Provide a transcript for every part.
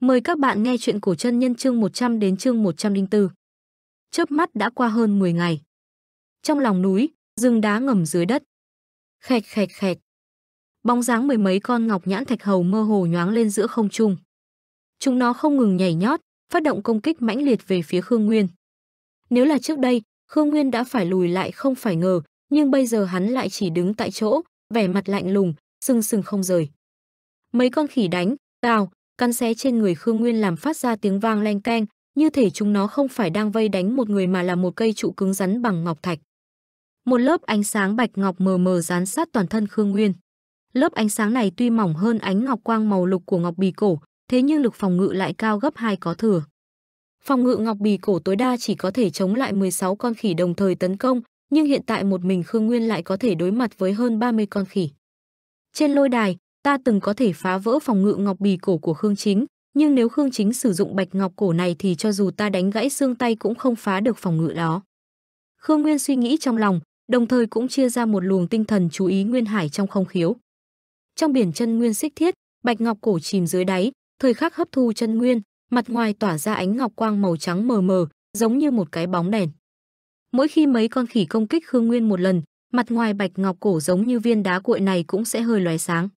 Mời các bạn nghe chuyện cổ chân nhân chương 100 đến chương 104. Chớp mắt đã qua hơn 10 ngày. Trong lòng núi, rừng đá ngầm dưới đất. Khẹt khẹt khẹt. Bóng dáng mười mấy con ngọc nhãn thạch hầu mơ hồ nhoáng lên giữa không trung. Chúng nó không ngừng nhảy nhót, phát động công kích mãnh liệt về phía Khương Nguyên. Nếu là trước đây, Khương Nguyên đã phải lùi lại không phải ngờ, nhưng bây giờ hắn lại chỉ đứng tại chỗ, vẻ mặt lạnh lùng, sừng sừng không rời. Mấy con khỉ đánh, cào, cắn xé trên người Khương Nguyên làm phát ra tiếng vang leng keng, như thể chúng nó không phải đang vây đánh một người mà là một cây trụ cứng rắn bằng ngọc thạch. Một lớp ánh sáng bạch ngọc mờ mờ dán sát toàn thân Khương Nguyên. Lớp ánh sáng này tuy mỏng hơn ánh ngọc quang màu lục của ngọc bì cổ, thế nhưng lực phòng ngự lại cao gấp hai có thừa. Phòng ngự ngọc bì cổ tối đa chỉ có thể chống lại 16 con khỉ đồng thời tấn công, nhưng hiện tại một mình Khương Nguyên lại có thể đối mặt với hơn 30 con khỉ. Trên lôi đài, ta từng có thể phá vỡ phòng ngự ngọc bì cổ của Khương Chính, nhưng nếu Khương Chính sử dụng bạch ngọc cổ này thì cho dù ta đánh gãy xương tay cũng không phá được phòng ngự đó. Khương Nguyên suy nghĩ trong lòng, đồng thời cũng chia ra một luồng tinh thần chú ý Nguyên Hải trong không khiếu. Trong biển chân nguyên xích thiết, bạch ngọc cổ chìm dưới đáy, thời khắc hấp thu chân nguyên, mặt ngoài tỏa ra ánh ngọc quang màu trắng mờ mờ, giống như một cái bóng đèn. Mỗi khi mấy con khỉ công kích Khương Nguyên một lần, mặt ngoài bạch ngọc cổ giống như viên đá cuội này cũng sẽ hơi lóe sáng.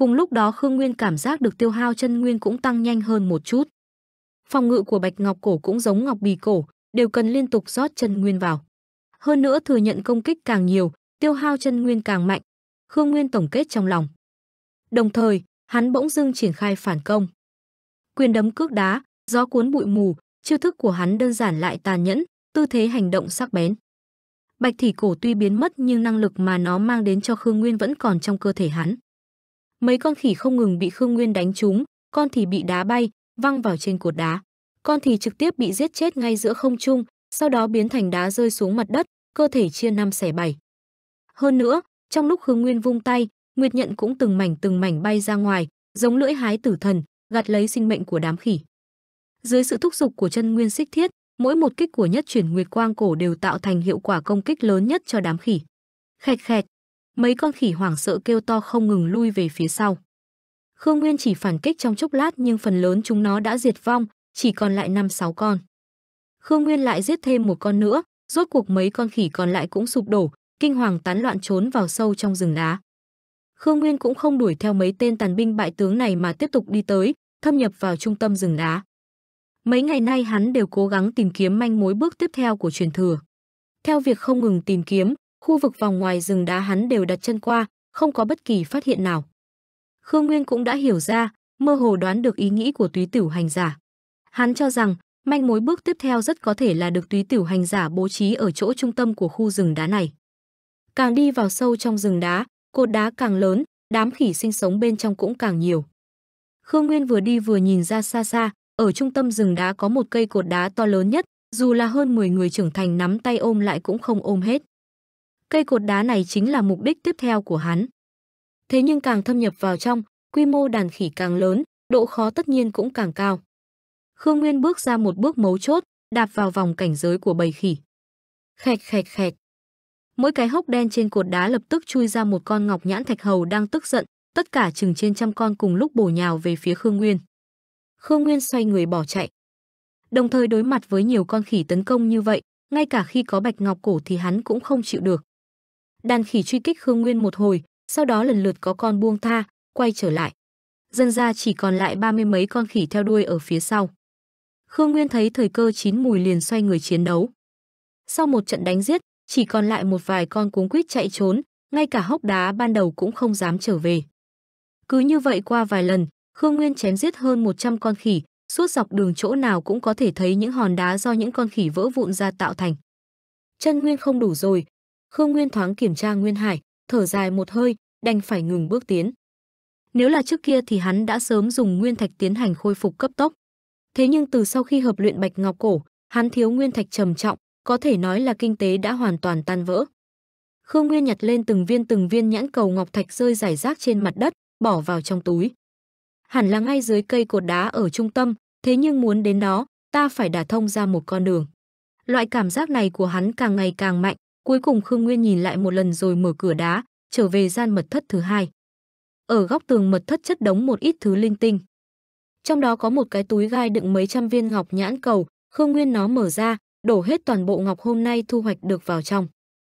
Cùng lúc đó Khương Nguyên cảm giác được tiêu hao chân nguyên cũng tăng nhanh hơn một chút. Phòng ngự của Bạch Ngọc Cổ cũng giống Ngọc Bì Cổ, đều cần liên tục rót chân nguyên vào. Hơn nữa thừa nhận công kích càng nhiều, tiêu hao chân nguyên càng mạnh. Khương Nguyên tổng kết trong lòng. Đồng thời, hắn bỗng dưng triển khai phản công. Quyền đấm cước đá, gió cuốn bụi mù, chiêu thức của hắn đơn giản lại tàn nhẫn, tư thế hành động sắc bén. Bạch thỉ cổ tuy biến mất nhưng năng lực mà nó mang đến cho Khương Nguyên vẫn còn trong cơ thể hắn. Mấy con khỉ không ngừng bị Khương Nguyên đánh trúng, con thì bị đá bay, văng vào trên cột đá. Con thì trực tiếp bị giết chết ngay giữa không trung, sau đó biến thành đá rơi xuống mặt đất, cơ thể chia năm xẻ bảy. Hơn nữa, trong lúc Khương Nguyên vung tay, Nguyệt Nhận cũng từng mảnh từng mảnh bay ra ngoài, giống lưỡi hái tử thần, gạt lấy sinh mệnh của đám khỉ. Dưới sự thúc giục của chân Nguyên Xích Thiết, mỗi một kích của nhất chuyển Nguyệt Quang Cổ đều tạo thành hiệu quả công kích lớn nhất cho đám khỉ. Khẹt khẹt, mấy con khỉ hoảng sợ kêu to không ngừng lui về phía sau. Khương Nguyên chỉ phản kích trong chốc lát nhưng phần lớn chúng nó đã diệt vong, chỉ còn lại 5-6 con. Khương Nguyên lại giết thêm một con nữa, rốt cuộc mấy con khỉ còn lại cũng sụp đổ, kinh hoàng tán loạn trốn vào sâu trong rừng đá. Khương Nguyên cũng không đuổi theo mấy tên tàn binh bại tướng này mà tiếp tục đi tới, thâm nhập vào trung tâm rừng đá. Mấy ngày nay hắn đều cố gắng tìm kiếm manh mối bước tiếp theo của truyền thừa. Theo việc không ngừng tìm kiếm, Khu vực vòng ngoài rừng đá hắn đều đặt chân qua, không có bất kỳ phát hiện nào. Khương Nguyên cũng đã hiểu ra, mơ hồ đoán được ý nghĩ của túy tiểu hành giả. Hắn cho rằng, manh mối bước tiếp theo rất có thể là được túy tiểu hành giả bố trí ở chỗ trung tâm của khu rừng đá này. Càng đi vào sâu trong rừng đá, cột đá càng lớn, đám khỉ sinh sống bên trong cũng càng nhiều. Khương Nguyên vừa đi vừa nhìn ra xa xa, ở trung tâm rừng đá có một cây cột đá to lớn nhất, dù là hơn 10 người trưởng thành nắm tay ôm lại cũng không ôm hết. Cây cột đá này chính là mục đích tiếp theo của hắn. Thế nhưng càng thâm nhập vào trong, quy mô đàn khỉ càng lớn, độ khó tất nhiên cũng càng cao. Khương Nguyên bước ra một bước mấu chốt, đạp vào vòng cảnh giới của bầy khỉ. Khẹt khẹt khẹt. Mỗi cái hốc đen trên cột đá lập tức chui ra một con ngọc nhãn thạch hầu đang tức giận, tất cả chừng trên trăm con cùng lúc bổ nhào về phía Khương Nguyên. Khương Nguyên xoay người bỏ chạy. Đồng thời đối mặt với nhiều con khỉ tấn công như vậy, ngay cả khi có bạch ngọc cổ thì hắn cũng không chịu được đàn khỉ truy kích khương nguyên một hồi sau đó lần lượt có con buông tha quay trở lại dân ra chỉ còn lại ba mươi mấy con khỉ theo đuôi ở phía sau khương nguyên thấy thời cơ chín mùi liền xoay người chiến đấu sau một trận đánh giết chỉ còn lại một vài con cuống quýt chạy trốn ngay cả hốc đá ban đầu cũng không dám trở về cứ như vậy qua vài lần khương nguyên chém giết hơn 100 con khỉ suốt dọc đường chỗ nào cũng có thể thấy những hòn đá do những con khỉ vỡ vụn ra tạo thành chân nguyên không đủ rồi Khương Nguyên thoáng kiểm tra Nguyên Hải, thở dài một hơi, đành phải ngừng bước tiến. Nếu là trước kia thì hắn đã sớm dùng nguyên thạch tiến hành khôi phục cấp tốc. Thế nhưng từ sau khi hợp luyện Bạch Ngọc cổ, hắn thiếu nguyên thạch trầm trọng, có thể nói là kinh tế đã hoàn toàn tan vỡ. Khương Nguyên nhặt lên từng viên từng viên nhãn cầu ngọc thạch rơi rải rác trên mặt đất, bỏ vào trong túi. Hẳn là ngay dưới cây cột đá ở trung tâm, thế nhưng muốn đến đó, ta phải đả thông ra một con đường. Loại cảm giác này của hắn càng ngày càng mạnh, Cuối cùng Khương Nguyên nhìn lại một lần rồi mở cửa đá, trở về gian mật thất thứ hai. Ở góc tường mật thất chất đống một ít thứ linh tinh. Trong đó có một cái túi gai đựng mấy trăm viên ngọc nhãn cầu, Khương Nguyên nó mở ra, đổ hết toàn bộ ngọc hôm nay thu hoạch được vào trong.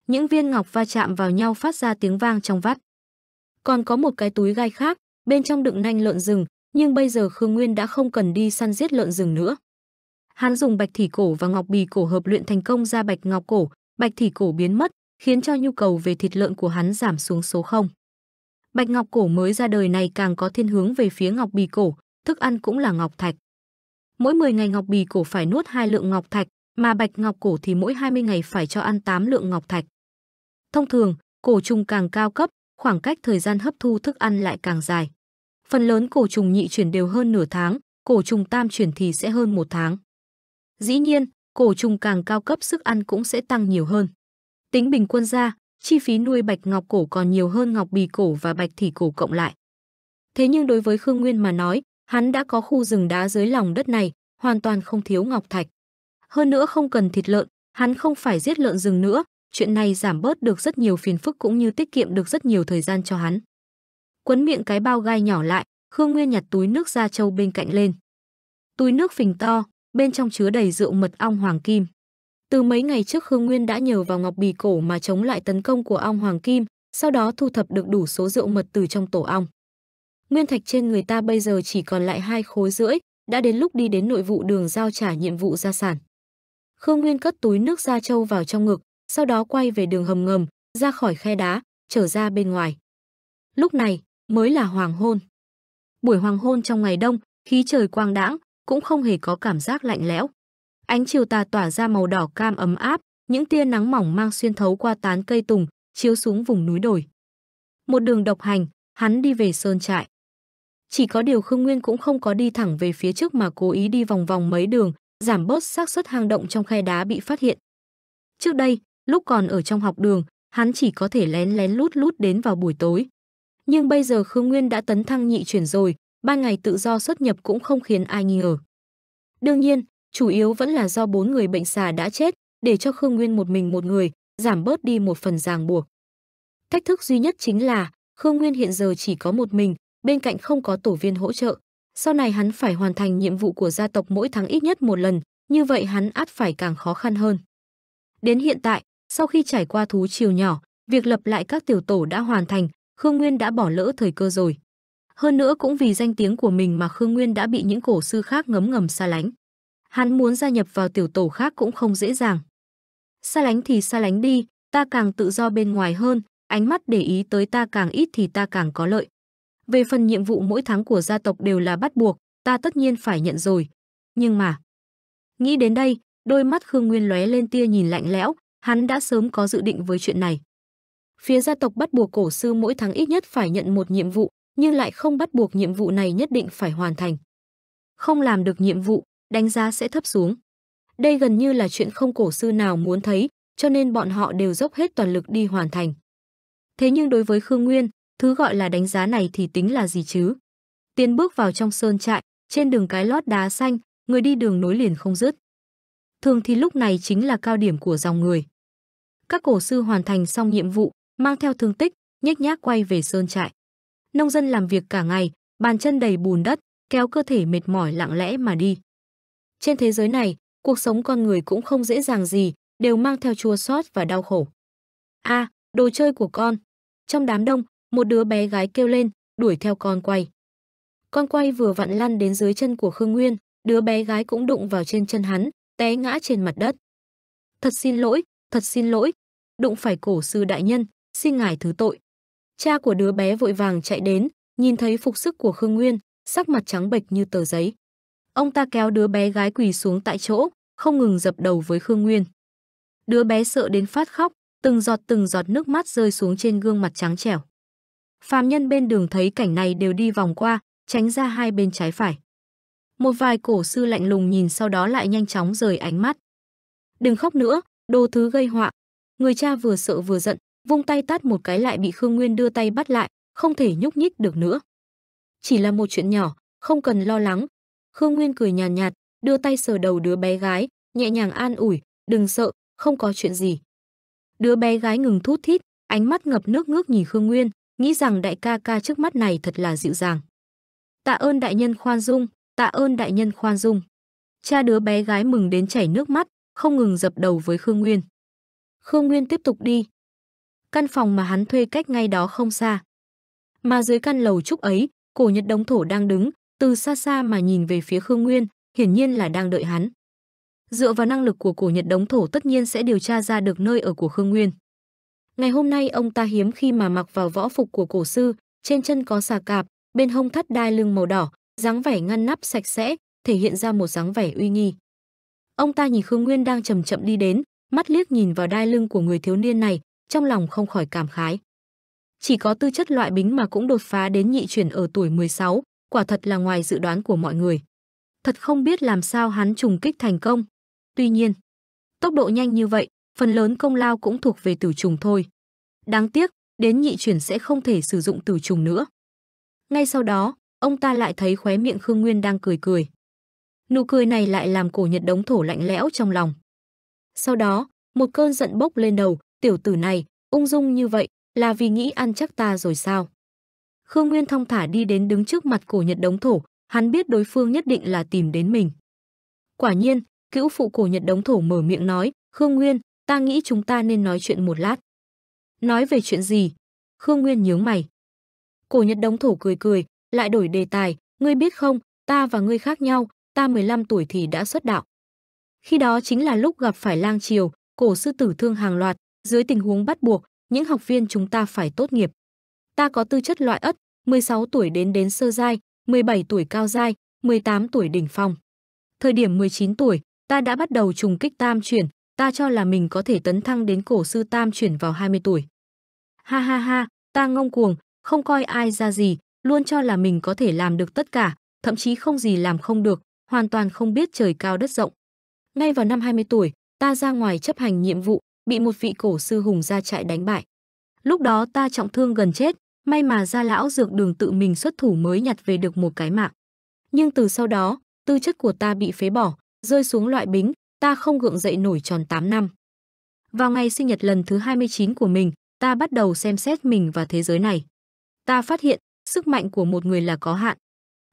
Những viên ngọc va chạm vào nhau phát ra tiếng vang trong vắt. Còn có một cái túi gai khác, bên trong đựng nanh lợn rừng, nhưng bây giờ Khương Nguyên đã không cần đi săn giết lợn rừng nữa. Hắn dùng bạch thỉ cổ và ngọc bì cổ hợp luyện thành công ra bạch ngọc cổ, bạch thỉ cổ biến mất, khiến cho nhu cầu về thịt lợn của hắn giảm xuống số 0. Bạch ngọc cổ mới ra đời này càng có thiên hướng về phía ngọc bì cổ, thức ăn cũng là ngọc thạch. Mỗi 10 ngày ngọc bì cổ phải nuốt hai lượng ngọc thạch, mà bạch ngọc cổ thì mỗi 20 ngày phải cho ăn 8 lượng ngọc thạch. Thông thường, cổ trùng càng cao cấp, khoảng cách thời gian hấp thu thức ăn lại càng dài. Phần lớn cổ trùng nhị chuyển đều hơn nửa tháng, cổ trùng tam chuyển thì sẽ hơn một tháng. Dĩ nhiên, cổ trùng càng cao cấp sức ăn cũng sẽ tăng nhiều hơn. Tính bình quân ra, chi phí nuôi bạch ngọc cổ còn nhiều hơn ngọc bì cổ và bạch thỉ cổ cộng lại. Thế nhưng đối với Khương Nguyên mà nói, hắn đã có khu rừng đá dưới lòng đất này, hoàn toàn không thiếu ngọc thạch. Hơn nữa không cần thịt lợn, hắn không phải giết lợn rừng nữa, chuyện này giảm bớt được rất nhiều phiền phức cũng như tiết kiệm được rất nhiều thời gian cho hắn. Quấn miệng cái bao gai nhỏ lại, Khương Nguyên nhặt túi nước ra châu bên cạnh lên. Túi nước phình to, bên trong chứa đầy rượu mật ong hoàng kim. Từ mấy ngày trước Khương Nguyên đã nhờ vào ngọc bì cổ mà chống lại tấn công của ong hoàng kim, sau đó thu thập được đủ số rượu mật từ trong tổ ong. Nguyên thạch trên người ta bây giờ chỉ còn lại hai khối rưỡi, đã đến lúc đi đến nội vụ đường giao trả nhiệm vụ gia sản. Khương Nguyên cất túi nước da trâu vào trong ngực, sau đó quay về đường hầm ngầm, ra khỏi khe đá, trở ra bên ngoài. Lúc này mới là hoàng hôn. Buổi hoàng hôn trong ngày đông, khí trời quang đãng, cũng không hề có cảm giác lạnh lẽo. Ánh chiều tà tỏa ra màu đỏ cam ấm áp, những tia nắng mỏng mang xuyên thấu qua tán cây tùng, chiếu xuống vùng núi đồi. Một đường độc hành, hắn đi về sơn trại. Chỉ có điều Khương Nguyên cũng không có đi thẳng về phía trước mà cố ý đi vòng vòng mấy đường, giảm bớt xác suất hang động trong khe đá bị phát hiện. Trước đây, lúc còn ở trong học đường, hắn chỉ có thể lén lén lút lút đến vào buổi tối. Nhưng bây giờ Khương Nguyên đã tấn thăng nhị chuyển rồi, ban ngày tự do xuất nhập cũng không khiến ai nghi ngờ. Đương nhiên, chủ yếu vẫn là do bốn người bệnh xà đã chết, để cho Khương Nguyên một mình một người, giảm bớt đi một phần ràng buộc. Thách thức duy nhất chính là Khương Nguyên hiện giờ chỉ có một mình, bên cạnh không có tổ viên hỗ trợ. Sau này hắn phải hoàn thành nhiệm vụ của gia tộc mỗi tháng ít nhất một lần, như vậy hắn át phải càng khó khăn hơn. Đến hiện tại, sau khi trải qua thú chiều nhỏ, việc lập lại các tiểu tổ đã hoàn thành, Khương Nguyên đã bỏ lỡ thời cơ rồi. Hơn nữa cũng vì danh tiếng của mình mà Khương Nguyên đã bị những cổ sư khác ngấm ngầm xa lánh. Hắn muốn gia nhập vào tiểu tổ khác cũng không dễ dàng. Xa lánh thì xa lánh đi, ta càng tự do bên ngoài hơn, ánh mắt để ý tới ta càng ít thì ta càng có lợi. Về phần nhiệm vụ mỗi tháng của gia tộc đều là bắt buộc, ta tất nhiên phải nhận rồi. Nhưng mà... Nghĩ đến đây, đôi mắt Khương Nguyên lóe lên tia nhìn lạnh lẽo, hắn đã sớm có dự định với chuyện này. Phía gia tộc bắt buộc cổ sư mỗi tháng ít nhất phải nhận một nhiệm vụ, nhưng lại không bắt buộc nhiệm vụ này nhất định phải hoàn thành. Không làm được nhiệm vụ, đánh giá sẽ thấp xuống. Đây gần như là chuyện không cổ sư nào muốn thấy, cho nên bọn họ đều dốc hết toàn lực đi hoàn thành. Thế nhưng đối với Khương Nguyên, thứ gọi là đánh giá này thì tính là gì chứ? Tiến bước vào trong sơn trại, trên đường cái lót đá xanh, người đi đường nối liền không dứt. Thường thì lúc này chính là cao điểm của dòng người. Các cổ sư hoàn thành xong nhiệm vụ, mang theo thương tích, nhếch nhác quay về sơn trại. Nông dân làm việc cả ngày, bàn chân đầy bùn đất, kéo cơ thể mệt mỏi lặng lẽ mà đi. Trên thế giới này, cuộc sống con người cũng không dễ dàng gì, đều mang theo chua xót và đau khổ. A, à, đồ chơi của con. Trong đám đông, một đứa bé gái kêu lên, đuổi theo con quay. Con quay vừa vặn lăn đến dưới chân của Khương Nguyên, đứa bé gái cũng đụng vào trên chân hắn, té ngã trên mặt đất. Thật xin lỗi, thật xin lỗi, đụng phải cổ sư đại nhân, xin ngài thứ tội. Cha của đứa bé vội vàng chạy đến, nhìn thấy phục sức của Khương Nguyên, sắc mặt trắng bệch như tờ giấy. Ông ta kéo đứa bé gái quỳ xuống tại chỗ, không ngừng dập đầu với Khương Nguyên. Đứa bé sợ đến phát khóc, từng giọt từng giọt nước mắt rơi xuống trên gương mặt trắng trẻo. Phàm nhân bên đường thấy cảnh này đều đi vòng qua, tránh ra hai bên trái phải. Một vài cổ sư lạnh lùng nhìn sau đó lại nhanh chóng rời ánh mắt. Đừng khóc nữa, đồ thứ gây họa. Người cha vừa sợ vừa giận, vung tay tát một cái lại bị Khương Nguyên đưa tay bắt lại, không thể nhúc nhích được nữa. Chỉ là một chuyện nhỏ, không cần lo lắng. Khương Nguyên cười nhàn nhạt, nhạt, đưa tay sờ đầu đứa bé gái, nhẹ nhàng an ủi, đừng sợ, không có chuyện gì. Đứa bé gái ngừng thút thít, ánh mắt ngập nước ngước nhìn Khương Nguyên, nghĩ rằng đại ca ca trước mắt này thật là dịu dàng. Tạ ơn đại nhân khoan dung, tạ ơn đại nhân khoan dung. Cha đứa bé gái mừng đến chảy nước mắt, không ngừng dập đầu với Khương Nguyên. Khương Nguyên tiếp tục đi, căn phòng mà hắn thuê cách ngay đó không xa. Mà dưới căn lầu trúc ấy, cổ nhật đống thổ đang đứng, từ xa xa mà nhìn về phía Khương Nguyên, hiển nhiên là đang đợi hắn. Dựa vào năng lực của cổ nhật đống thổ tất nhiên sẽ điều tra ra được nơi ở của Khương Nguyên. Ngày hôm nay ông ta hiếm khi mà mặc vào võ phục của cổ sư, trên chân có xà cạp, bên hông thắt đai lưng màu đỏ, dáng vẻ ngăn nắp sạch sẽ, thể hiện ra một dáng vẻ uy nghi. Ông ta nhìn Khương Nguyên đang chậm chậm đi đến, mắt liếc nhìn vào đai lưng của người thiếu niên này, trong lòng không khỏi cảm khái. Chỉ có tư chất loại bính mà cũng đột phá đến nhị chuyển ở tuổi 16, quả thật là ngoài dự đoán của mọi người. Thật không biết làm sao hắn trùng kích thành công. Tuy nhiên, tốc độ nhanh như vậy, phần lớn công lao cũng thuộc về tử trùng thôi. Đáng tiếc, đến nhị chuyển sẽ không thể sử dụng tử trùng nữa. Ngay sau đó, ông ta lại thấy khóe miệng Khương Nguyên đang cười cười. Nụ cười này lại làm cổ nhật đống thổ lạnh lẽo trong lòng. Sau đó, một cơn giận bốc lên đầu, tiểu tử này, ung dung như vậy, là vì nghĩ ăn chắc ta rồi sao? Khương Nguyên thong thả đi đến đứng trước mặt cổ nhật đống thổ, hắn biết đối phương nhất định là tìm đến mình. Quả nhiên, cữu phụ cổ nhật đống thổ mở miệng nói, Khương Nguyên, ta nghĩ chúng ta nên nói chuyện một lát. Nói về chuyện gì? Khương Nguyên nhướng mày. Cổ nhật đống thổ cười cười, lại đổi đề tài, ngươi biết không, ta và ngươi khác nhau, ta 15 tuổi thì đã xuất đạo. Khi đó chính là lúc gặp phải lang triều, cổ sư tử thương hàng loạt, dưới tình huống bắt buộc, những học viên chúng ta phải tốt nghiệp. Ta có tư chất loại ất, 16 tuổi đến đến sơ giai, 17 tuổi cao giai, 18 tuổi đỉnh phong. Thời điểm 19 tuổi, ta đã bắt đầu trùng kích tam chuyển, ta cho là mình có thể tấn thăng đến cổ sư tam chuyển vào 20 tuổi. Ha ha ha, ta ngông cuồng, không coi ai ra gì, luôn cho là mình có thể làm được tất cả, thậm chí không gì làm không được, hoàn toàn không biết trời cao đất rộng. Ngay vào năm 20 tuổi, ta ra ngoài chấp hành nhiệm vụ, bị một vị cổ sư hùng ra trại đánh bại. Lúc đó ta trọng thương gần chết, may mà gia lão dược đường tự mình xuất thủ mới nhặt về được một cái mạng. Nhưng từ sau đó, tư chất của ta bị phế bỏ, rơi xuống loại bính, ta không gượng dậy nổi tròn 8 năm. Vào ngày sinh nhật lần thứ 29 của mình, ta bắt đầu xem xét mình và thế giới này. Ta phát hiện, sức mạnh của một người là có hạn.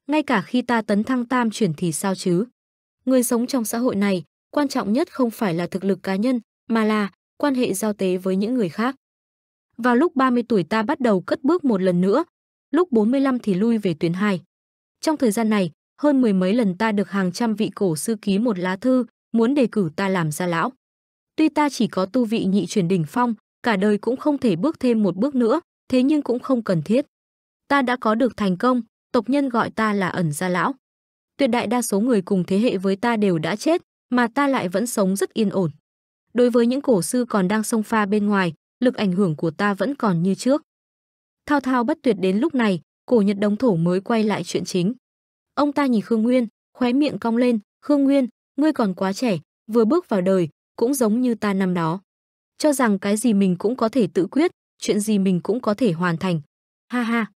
Ngay cả khi ta tấn thăng tam chuyển thì sao chứ? Người sống trong xã hội này, quan trọng nhất không phải là thực lực cá nhân, mà là quan hệ giao tế với những người khác. Vào lúc 30 tuổi ta bắt đầu cất bước một lần nữa, lúc 45 thì lui về tuyến 2. Trong thời gian này, hơn mười mấy lần ta được hàng trăm vị cổ sư ký một lá thư, muốn đề cử ta làm gia lão. Tuy ta chỉ có tu vị nhị chuyển đỉnh phong, cả đời cũng không thể bước thêm một bước nữa, thế nhưng cũng không cần thiết. Ta đã có được thành công, tộc nhân gọi ta là ẩn gia lão. Tuyệt đại đa số người cùng thế hệ với ta đều đã chết, mà ta lại vẫn sống rất yên ổn đối với những cổ sư còn đang sông pha bên ngoài, lực ảnh hưởng của ta vẫn còn như trước. Thao thao bất tuyệt đến lúc này, cổ Nhật Đống Thổ mới quay lại chuyện chính. Ông ta nhìn Khương Nguyên, khóe miệng cong lên, "Khương Nguyên, ngươi còn quá trẻ, vừa bước vào đời, cũng giống như ta năm đó. Cho rằng cái gì mình cũng có thể tự quyết, chuyện gì mình cũng có thể hoàn thành." Ha ha.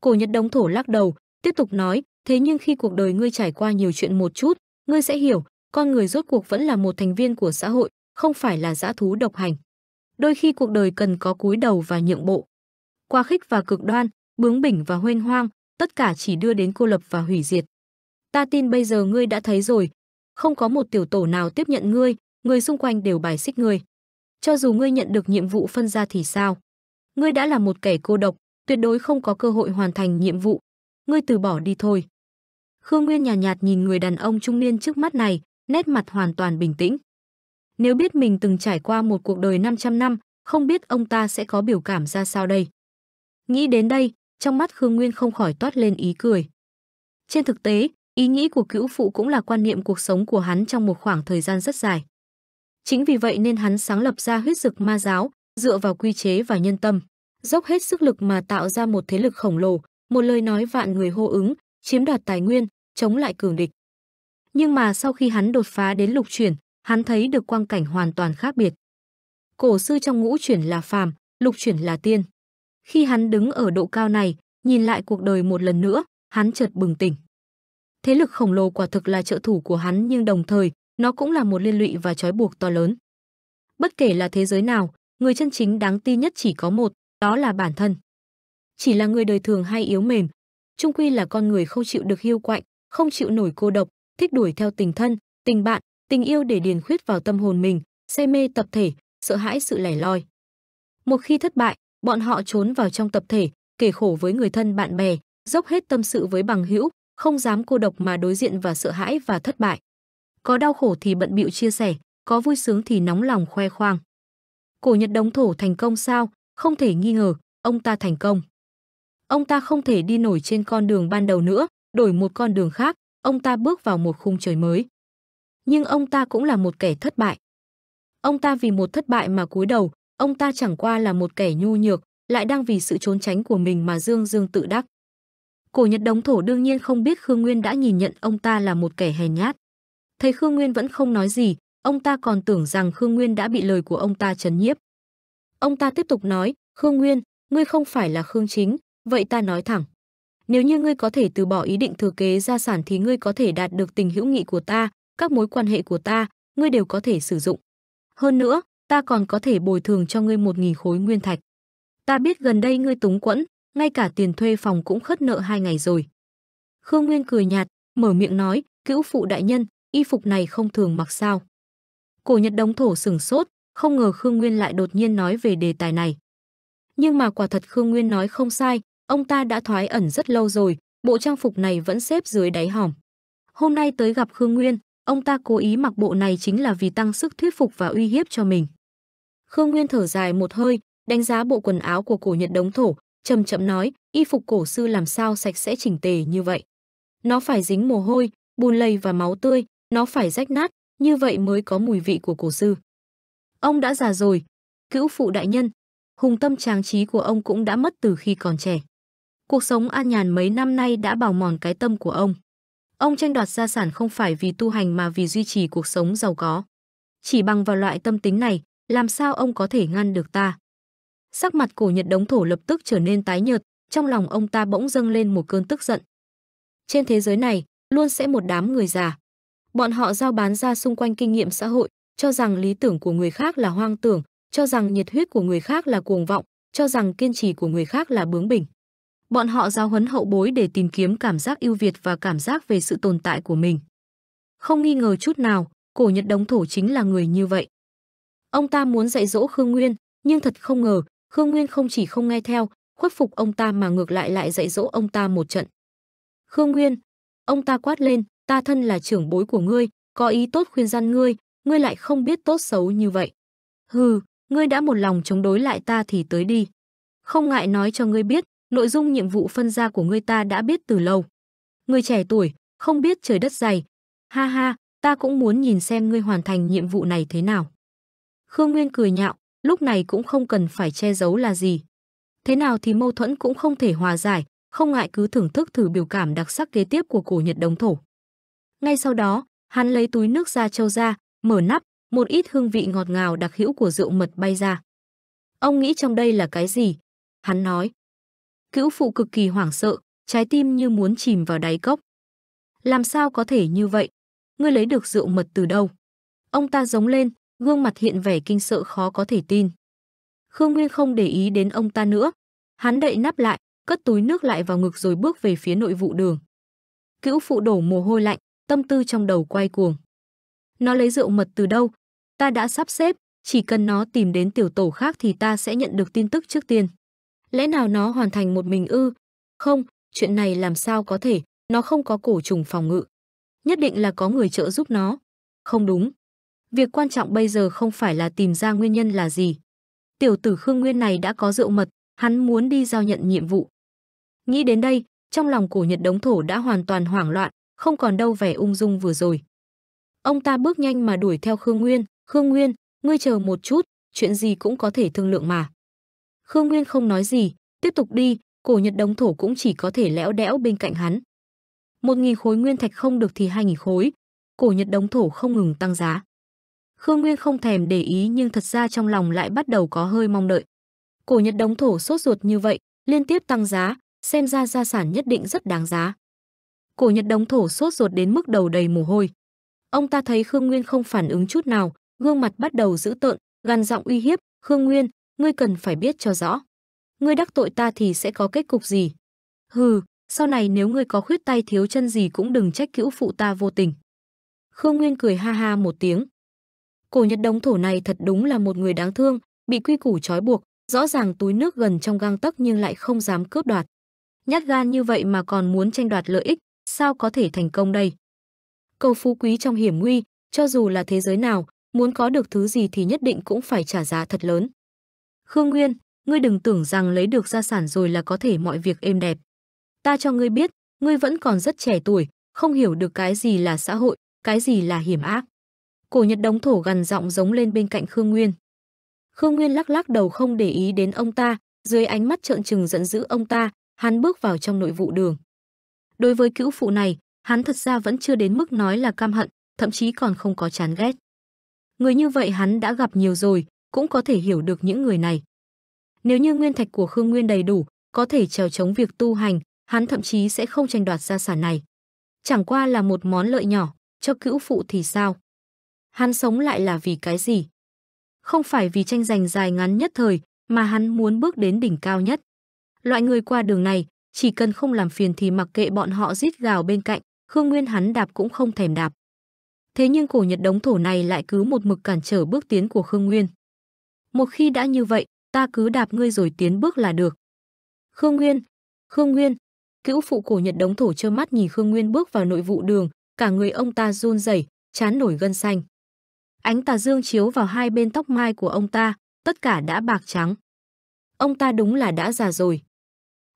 Cổ Nhật Đống Thổ lắc đầu, tiếp tục nói, "Thế nhưng khi cuộc đời ngươi trải qua nhiều chuyện một chút, ngươi sẽ hiểu, con người rốt cuộc vẫn là một thành viên của xã hội, không phải là dã thú độc hành. Đôi khi cuộc đời cần có cúi đầu và nhượng bộ. Quá khích và cực đoan, bướng bỉnh và huênh hoang, tất cả chỉ đưa đến cô lập và hủy diệt. Ta tin bây giờ ngươi đã thấy rồi, không có một tiểu tổ nào tiếp nhận ngươi, người xung quanh đều bài xích ngươi. Cho dù ngươi nhận được nhiệm vụ phân ra thì sao? Ngươi đã là một kẻ cô độc, tuyệt đối không có cơ hội hoàn thành nhiệm vụ. Ngươi từ bỏ đi thôi. Khương Nguyên nhàn nhạt, nhạt nhìn người đàn ông trung niên trước mắt này, nét mặt hoàn toàn bình tĩnh. Nếu biết mình từng trải qua một cuộc đời 500 năm, không biết ông ta sẽ có biểu cảm ra sao đây. Nghĩ đến đây, trong mắt Khương Nguyên không khỏi toát lên ý cười. Trên thực tế, ý nghĩ của cữu phụ cũng là quan niệm cuộc sống của hắn trong một khoảng thời gian rất dài. Chính vì vậy nên hắn sáng lập ra huyết dực ma giáo, dựa vào quy chế và nhân tâm, dốc hết sức lực mà tạo ra một thế lực khổng lồ, một lời nói vạn người hô ứng, chiếm đoạt tài nguyên, chống lại cường địch. Nhưng mà sau khi hắn đột phá đến lục chuyển, hắn thấy được quang cảnh hoàn toàn khác biệt. Cổ sư trong ngũ chuyển là phàm, lục chuyển là tiên. Khi hắn đứng ở độ cao này, nhìn lại cuộc đời một lần nữa, hắn chợt bừng tỉnh. Thế lực khổng lồ quả thực là trợ thủ của hắn nhưng đồng thời, nó cũng là một liên lụy và trói buộc to lớn. Bất kể là thế giới nào, người chân chính đáng tin nhất chỉ có một, đó là bản thân. Chỉ là người đời thường hay yếu mềm, trung quy là con người không chịu được hiu quạnh, không chịu nổi cô độc, thích đuổi theo tình thân, tình bạn, tình yêu để điền khuyết vào tâm hồn mình, say mê tập thể, sợ hãi sự lẻ loi. Một khi thất bại, bọn họ trốn vào trong tập thể, kể khổ với người thân bạn bè, dốc hết tâm sự với bằng hữu, không dám cô độc mà đối diện và sợ hãi và thất bại. Có đau khổ thì bận bịu chia sẻ, có vui sướng thì nóng lòng khoe khoang. Cổ Nhật Đống Thổ thành công sao? Không thể nghi ngờ, ông ta thành công. Ông ta không thể đi nổi trên con đường ban đầu nữa, đổi một con đường khác, ông ta bước vào một khung trời mới nhưng ông ta cũng là một kẻ thất bại. Ông ta vì một thất bại mà cúi đầu, ông ta chẳng qua là một kẻ nhu nhược, lại đang vì sự trốn tránh của mình mà dương dương tự đắc. Cổ Nhật Đống Thổ đương nhiên không biết Khương Nguyên đã nhìn nhận ông ta là một kẻ hèn nhát. Thấy Khương Nguyên vẫn không nói gì, ông ta còn tưởng rằng Khương Nguyên đã bị lời của ông ta chấn nhiếp. Ông ta tiếp tục nói, Khương Nguyên, ngươi không phải là Khương Chính, vậy ta nói thẳng. Nếu như ngươi có thể từ bỏ ý định thừa kế gia sản thì ngươi có thể đạt được tình hữu nghị của ta, các mối quan hệ của ta, ngươi đều có thể sử dụng. Hơn nữa, ta còn có thể bồi thường cho ngươi một nghìn khối nguyên thạch. Ta biết gần đây ngươi túng quẫn, ngay cả tiền thuê phòng cũng khất nợ hai ngày rồi. Khương Nguyên cười nhạt, mở miệng nói, cữu phụ đại nhân, y phục này không thường mặc sao. Cổ Nhật Đống Thổ sừng sốt, không ngờ Khương Nguyên lại đột nhiên nói về đề tài này. Nhưng mà quả thật Khương Nguyên nói không sai, ông ta đã thoái ẩn rất lâu rồi, bộ trang phục này vẫn xếp dưới đáy hòm. Hôm nay tới gặp Khương Nguyên, Ông ta cố ý mặc bộ này chính là vì tăng sức thuyết phục và uy hiếp cho mình. Khương Nguyên thở dài một hơi, đánh giá bộ quần áo của cổ Nhật đống thổ, chậm chậm nói, y phục cổ sư làm sao sạch sẽ chỉnh tề như vậy? Nó phải dính mồ hôi, bùn lầy và máu tươi, nó phải rách nát, như vậy mới có mùi vị của cổ sư. Ông đã già rồi, cữu phụ đại nhân, hùng tâm tráng trí của ông cũng đã mất từ khi còn trẻ. Cuộc sống an nhàn mấy năm nay đã bào mòn cái tâm của ông. Ông tranh đoạt gia sản không phải vì tu hành mà vì duy trì cuộc sống giàu có. Chỉ bằng vào loại tâm tính này, làm sao ông có thể ngăn được ta? Sắc mặt cổ Nhật Đống Thổ lập tức trở nên tái nhợt, trong lòng ông ta bỗng dâng lên một cơn tức giận. Trên thế giới này, luôn sẽ một đám người già. Bọn họ giao bán ra xung quanh kinh nghiệm xã hội, cho rằng lý tưởng của người khác là hoang tưởng, cho rằng nhiệt huyết của người khác là cuồng vọng, cho rằng kiên trì của người khác là bướng bỉnh. Bọn họ giáo huấn hậu bối để tìm kiếm cảm giác ưu việt và cảm giác về sự tồn tại của mình. Không nghi ngờ chút nào, cổ Nhật Đống Thổ chính là người như vậy. Ông ta muốn dạy dỗ Khương Nguyên, nhưng thật không ngờ, Khương Nguyên không chỉ không nghe theo, khuất phục ông ta mà ngược lại lại dạy dỗ ông ta một trận. Khương Nguyên, ông ta quát lên, ta thân là trưởng bối của ngươi, có ý tốt khuyên gian ngươi, ngươi lại không biết tốt xấu như vậy. Hừ, ngươi đã một lòng chống đối lại ta thì tới đi. Không ngại nói cho ngươi biết, Nội dung nhiệm vụ phân ra của ngươi ta đã biết từ lâu. Người trẻ tuổi, không biết trời đất dày. Ha ha, ta cũng muốn nhìn xem ngươi hoàn thành nhiệm vụ này thế nào. Khương Nguyên cười nhạo, lúc này cũng không cần phải che giấu là gì. Thế nào thì mâu thuẫn cũng không thể hòa giải, không ngại cứ thưởng thức thử biểu cảm đặc sắc kế tiếp của cổ Nhật đồng Thổ. Ngay sau đó, hắn lấy túi nước ra trâu ra, mở nắp, một ít hương vị ngọt ngào đặc hữu của rượu mật bay ra. Ông nghĩ trong đây là cái gì? Hắn nói, Cữu phụ cực kỳ hoảng sợ, trái tim như muốn chìm vào đáy cốc. Làm sao có thể như vậy? Ngươi lấy được rượu mật từ đâu? Ông ta giống lên, gương mặt hiện vẻ kinh sợ khó có thể tin. Khương Nguyên không để ý đến ông ta nữa. Hắn đậy nắp lại, cất túi nước lại vào ngực rồi bước về phía nội vụ đường. Cữu phụ đổ mồ hôi lạnh, tâm tư trong đầu quay cuồng. Nó lấy rượu mật từ đâu? Ta đã sắp xếp, chỉ cần nó tìm đến tiểu tổ khác thì ta sẽ nhận được tin tức trước tiên. Lẽ nào nó hoàn thành một mình ư? Không, chuyện này làm sao có thể, nó không có cổ trùng phòng ngự. Nhất định là có người trợ giúp nó. Không đúng. Việc quan trọng bây giờ không phải là tìm ra nguyên nhân là gì. Tiểu tử Khương Nguyên này đã có rượu mật, hắn muốn đi giao nhận nhiệm vụ. Nghĩ đến đây, trong lòng cổ nhật đống thổ đã hoàn toàn hoảng loạn, không còn đâu vẻ ung dung vừa rồi. Ông ta bước nhanh mà đuổi theo Khương Nguyên, Khương Nguyên, ngươi chờ một chút, chuyện gì cũng có thể thương lượng mà. Khương Nguyên không nói gì, tiếp tục đi, cổ Nhật Đống Thổ cũng chỉ có thể lẽo đẽo bên cạnh hắn. Một nghìn khối nguyên thạch không được thì hai nghìn khối, cổ Nhật Đống Thổ không ngừng tăng giá. Khương Nguyên không thèm để ý nhưng thật ra trong lòng lại bắt đầu có hơi mong đợi. Cổ Nhật Đống Thổ sốt ruột như vậy, liên tiếp tăng giá, xem ra gia sản nhất định rất đáng giá. Cổ Nhật Đống Thổ sốt ruột đến mức đầu đầy mồ hôi. Ông ta thấy Khương Nguyên không phản ứng chút nào, gương mặt bắt đầu dữ tợn, gằn giọng uy hiếp, "Khương Nguyên, ngươi cần phải biết cho rõ. Ngươi đắc tội ta thì sẽ có kết cục gì? Hừ, sau này nếu ngươi có khuyết tay thiếu chân gì cũng đừng trách cữu phụ ta vô tình. Khương Nguyên cười ha ha một tiếng. Cổ Nhật Đống thổ này thật đúng là một người đáng thương, bị quy củ trói buộc, rõ ràng túi nước gần trong gang tấc nhưng lại không dám cướp đoạt. Nhát gan như vậy mà còn muốn tranh đoạt lợi ích, sao có thể thành công đây? Cầu phú quý trong hiểm nguy, cho dù là thế giới nào, muốn có được thứ gì thì nhất định cũng phải trả giá thật lớn. Khương Nguyên, ngươi đừng tưởng rằng lấy được gia sản rồi là có thể mọi việc êm đẹp. Ta cho ngươi biết, ngươi vẫn còn rất trẻ tuổi, không hiểu được cái gì là xã hội, cái gì là hiểm ác. Cổ Nhật đống thổ gần giọng giống lên bên cạnh Khương Nguyên. Khương Nguyên lắc lắc đầu không để ý đến ông ta, dưới ánh mắt trợn trừng giận dữ ông ta, hắn bước vào trong nội vụ đường. Đối với cữu phụ này, hắn thật ra vẫn chưa đến mức nói là cam hận, thậm chí còn không có chán ghét. Người như vậy hắn đã gặp nhiều rồi, cũng có thể hiểu được những người này. Nếu như nguyên thạch của Khương Nguyên đầy đủ, có thể trèo chống việc tu hành, hắn thậm chí sẽ không tranh đoạt gia sản này. Chẳng qua là một món lợi nhỏ, cho cữu phụ thì sao? Hắn sống lại là vì cái gì? Không phải vì tranh giành dài ngắn nhất thời, mà hắn muốn bước đến đỉnh cao nhất. Loại người qua đường này, chỉ cần không làm phiền thì mặc kệ bọn họ rít gào bên cạnh, Khương Nguyên hắn đạp cũng không thèm đạp. Thế nhưng cổ nhật đống thổ này lại cứ một mực cản trở bước tiến của Khương Nguyên. Một khi đã như vậy, ta cứ đạp ngươi rồi tiến bước là được. Khương Nguyên, Khương Nguyên, cữu phụ cổ nhật đống thổ trơ mắt nhìn Khương Nguyên bước vào nội vụ đường, cả người ông ta run rẩy, chán nổi gân xanh. Ánh tà dương chiếu vào hai bên tóc mai của ông ta, tất cả đã bạc trắng. Ông ta đúng là đã già rồi.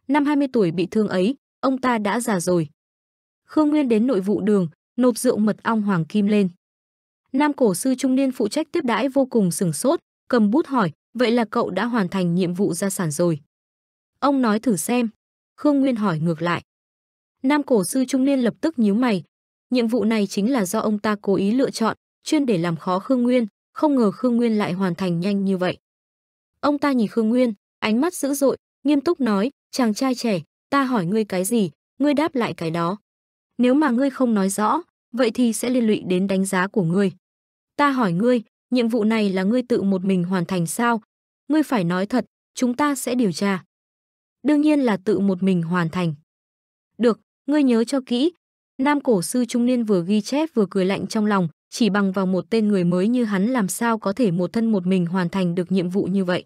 Năm 20 tuổi bị thương ấy, ông ta đã già rồi. Khương Nguyên đến nội vụ đường, nộp rượu mật ong hoàng kim lên. Nam cổ sư trung niên phụ trách tiếp đãi vô cùng sửng sốt, cầm bút hỏi, vậy là cậu đã hoàn thành nhiệm vụ gia sản rồi. Ông nói thử xem. Khương Nguyên hỏi ngược lại. Nam cổ sư trung niên lập tức nhíu mày. Nhiệm vụ này chính là do ông ta cố ý lựa chọn, chuyên để làm khó Khương Nguyên, không ngờ Khương Nguyên lại hoàn thành nhanh như vậy. Ông ta nhìn Khương Nguyên, ánh mắt dữ dội, nghiêm túc nói, chàng trai trẻ, ta hỏi ngươi cái gì, ngươi đáp lại cái đó. Nếu mà ngươi không nói rõ, vậy thì sẽ liên lụy đến đánh giá của ngươi. Ta hỏi ngươi, nhiệm vụ này là ngươi tự một mình hoàn thành sao? Ngươi phải nói thật, chúng ta sẽ điều tra. Đương nhiên là tự một mình hoàn thành. Được, ngươi nhớ cho kỹ. Nam cổ sư trung niên vừa ghi chép vừa cười lạnh trong lòng, chỉ bằng vào một tên người mới như hắn làm sao có thể một thân một mình hoàn thành được nhiệm vụ như vậy.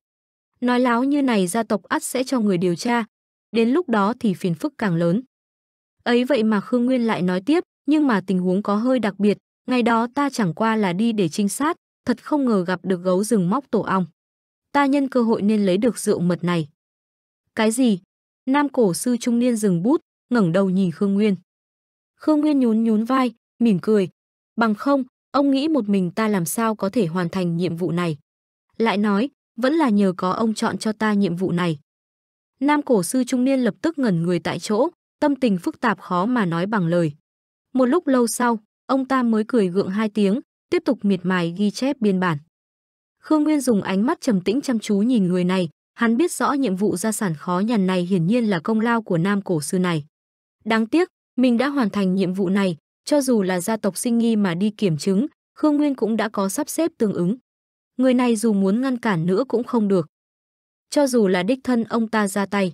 Nói láo như này gia tộc ắt sẽ cho người điều tra, đến lúc đó thì phiền phức càng lớn. Ấy vậy mà Khương Nguyên lại nói tiếp, nhưng mà tình huống có hơi đặc biệt, ngày đó ta chẳng qua là đi để trinh sát, thật không ngờ gặp được gấu rừng móc tổ ong. Ta nhân cơ hội nên lấy được rượu mật này. Cái gì? Nam cổ sư trung niên dừng bút, ngẩng đầu nhìn Khương Nguyên. Khương Nguyên nhún nhún vai, mỉm cười. Bằng không, ông nghĩ một mình ta làm sao có thể hoàn thành nhiệm vụ này. Lại nói, vẫn là nhờ có ông chọn cho ta nhiệm vụ này. Nam cổ sư trung niên lập tức ngẩn người tại chỗ, tâm tình phức tạp khó mà nói bằng lời. Một lúc lâu sau, ông ta mới cười gượng hai tiếng, tiếp tục miệt mài ghi chép biên bản. Khương Nguyên dùng ánh mắt trầm tĩnh chăm chú nhìn người này, hắn biết rõ nhiệm vụ gia sản khó nhằn này hiển nhiên là công lao của nam cổ sư này. Đáng tiếc, mình đã hoàn thành nhiệm vụ này, cho dù là gia tộc sinh nghi mà đi kiểm chứng, Khương Nguyên cũng đã có sắp xếp tương ứng. Người này dù muốn ngăn cản nữa cũng không được. Cho dù là đích thân ông ta ra tay.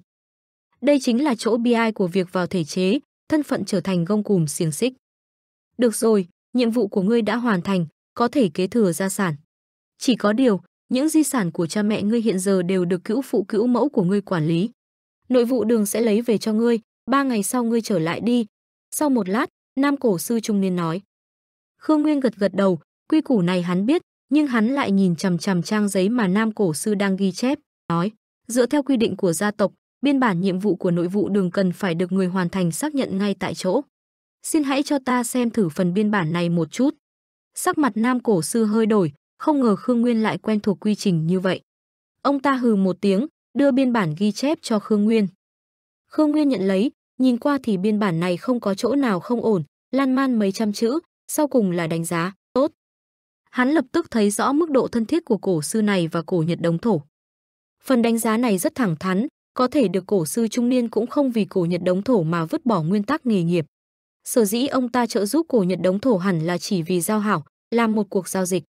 Đây chính là chỗ bi ai của việc vào thể chế, thân phận trở thành gông cùm xiềng xích. Được rồi, nhiệm vụ của ngươi đã hoàn thành, có thể kế thừa gia sản. Chỉ có điều, những di sản của cha mẹ ngươi hiện giờ đều được cữu phụ cữu mẫu của ngươi quản lý. Nội vụ đường sẽ lấy về cho ngươi, ba ngày sau ngươi trở lại đi. Sau một lát, nam cổ sư trung niên nói. Khương Nguyên gật gật đầu, quy củ này hắn biết, nhưng hắn lại nhìn chằm chằm trang giấy mà nam cổ sư đang ghi chép, nói, dựa theo quy định của gia tộc, biên bản nhiệm vụ của nội vụ đường cần phải được người hoàn thành xác nhận ngay tại chỗ xin hãy cho ta xem thử phần biên bản này một chút. Sắc mặt nam cổ sư hơi đổi, không ngờ Khương Nguyên lại quen thuộc quy trình như vậy. Ông ta hừ một tiếng, đưa biên bản ghi chép cho Khương Nguyên. Khương Nguyên nhận lấy, nhìn qua thì biên bản này không có chỗ nào không ổn, lan man mấy trăm chữ, sau cùng là đánh giá, tốt. Hắn lập tức thấy rõ mức độ thân thiết của cổ sư này và cổ Nhật Đống Thổ. Phần đánh giá này rất thẳng thắn, có thể được cổ sư trung niên cũng không vì cổ Nhật Đống Thổ mà vứt bỏ nguyên tắc nghề nghiệp, Sở dĩ ông ta trợ giúp cổ Nhật đống thổ hẳn là chỉ vì giao hảo, làm một cuộc giao dịch.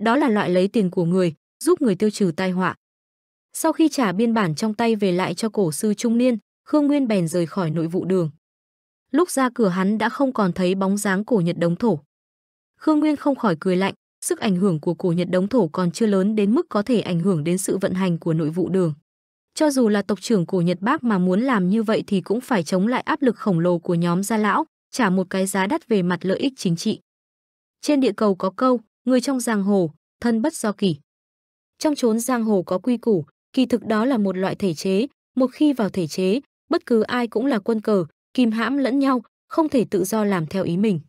Đó là loại lấy tiền của người, giúp người tiêu trừ tai họa. Sau khi trả biên bản trong tay về lại cho cổ sư trung niên, Khương Nguyên bèn rời khỏi nội vụ đường. Lúc ra cửa hắn đã không còn thấy bóng dáng cổ Nhật đống thổ. Khương Nguyên không khỏi cười lạnh, sức ảnh hưởng của cổ Nhật đống thổ còn chưa lớn đến mức có thể ảnh hưởng đến sự vận hành của nội vụ đường. Cho dù là tộc trưởng cổ Nhật Bác mà muốn làm như vậy thì cũng phải chống lại áp lực khổng lồ của nhóm gia lão, trả một cái giá đắt về mặt lợi ích chính trị. Trên địa cầu có câu, người trong giang hồ, thân bất do kỷ. Trong chốn giang hồ có quy củ, kỳ thực đó là một loại thể chế, một khi vào thể chế, bất cứ ai cũng là quân cờ, kìm hãm lẫn nhau, không thể tự do làm theo ý mình.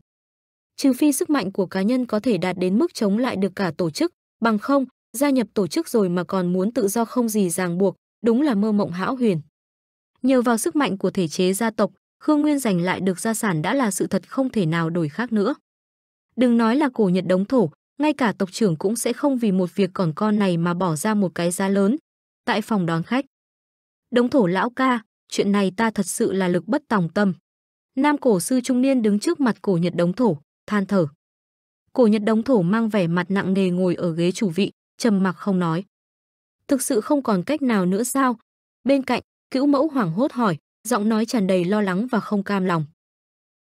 Trừ phi sức mạnh của cá nhân có thể đạt đến mức chống lại được cả tổ chức, bằng không, gia nhập tổ chức rồi mà còn muốn tự do không gì ràng buộc, đúng là mơ mộng hão huyền. Nhờ vào sức mạnh của thể chế gia tộc, Khương Nguyên giành lại được gia sản đã là sự thật không thể nào đổi khác nữa. Đừng nói là cổ Nhật đống thổ, ngay cả tộc trưởng cũng sẽ không vì một việc còn con này mà bỏ ra một cái giá lớn. Tại phòng đón khách. Đống thổ lão ca, chuyện này ta thật sự là lực bất tòng tâm. Nam cổ sư trung niên đứng trước mặt cổ Nhật đống thổ, than thở. Cổ Nhật đống thổ mang vẻ mặt nặng nề ngồi ở ghế chủ vị, trầm mặc không nói thực sự không còn cách nào nữa sao? Bên cạnh, cữu mẫu hoảng hốt hỏi, giọng nói tràn đầy lo lắng và không cam lòng.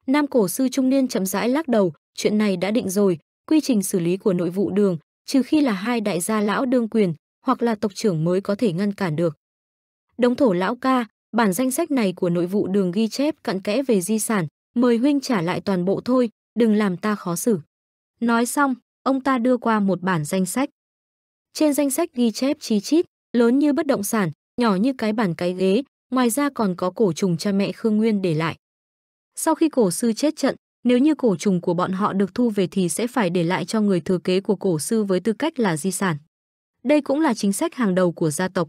Nam cổ sư trung niên chậm rãi lắc đầu, chuyện này đã định rồi, quy trình xử lý của nội vụ đường, trừ khi là hai đại gia lão đương quyền, hoặc là tộc trưởng mới có thể ngăn cản được. Đống thổ lão ca, bản danh sách này của nội vụ đường ghi chép cặn kẽ về di sản, mời huynh trả lại toàn bộ thôi, đừng làm ta khó xử. Nói xong, ông ta đưa qua một bản danh sách. Trên danh sách ghi chép chi chít, lớn như bất động sản, nhỏ như cái bàn cái ghế, ngoài ra còn có cổ trùng cha mẹ Khương Nguyên để lại. Sau khi cổ sư chết trận, nếu như cổ trùng của bọn họ được thu về thì sẽ phải để lại cho người thừa kế của cổ sư với tư cách là di sản. Đây cũng là chính sách hàng đầu của gia tộc.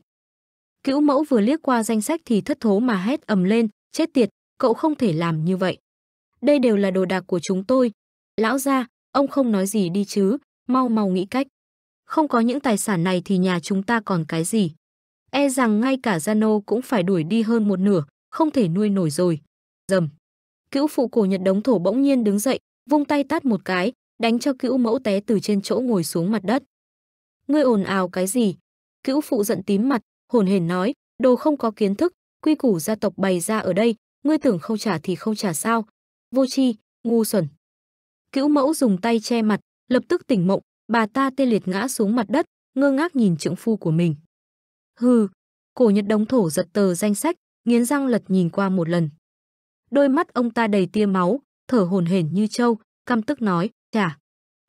Cữu mẫu vừa liếc qua danh sách thì thất thố mà hét ầm lên, chết tiệt, cậu không thể làm như vậy. Đây đều là đồ đạc của chúng tôi. Lão gia, ông không nói gì đi chứ, mau mau nghĩ cách. Không có những tài sản này thì nhà chúng ta còn cái gì? E rằng ngay cả Zano cũng phải đuổi đi hơn một nửa, không thể nuôi nổi rồi. Dầm. Cữu phụ cổ Nhật đống thổ bỗng nhiên đứng dậy, vung tay tát một cái, đánh cho cữu mẫu té từ trên chỗ ngồi xuống mặt đất. Ngươi ồn ào cái gì? Cữu phụ giận tím mặt, hồn hển nói, đồ không có kiến thức, quy củ gia tộc bày ra ở đây, ngươi tưởng không trả thì không trả sao. Vô chi, ngu xuẩn. Cữu mẫu dùng tay che mặt, lập tức tỉnh mộng, Bà ta tê liệt ngã xuống mặt đất, ngơ ngác nhìn trưởng phu của mình. Hừ, cổ nhật đống thổ giật tờ danh sách, nghiến răng lật nhìn qua một lần. Đôi mắt ông ta đầy tia máu, thở hồn hển như trâu, căm tức nói, trả.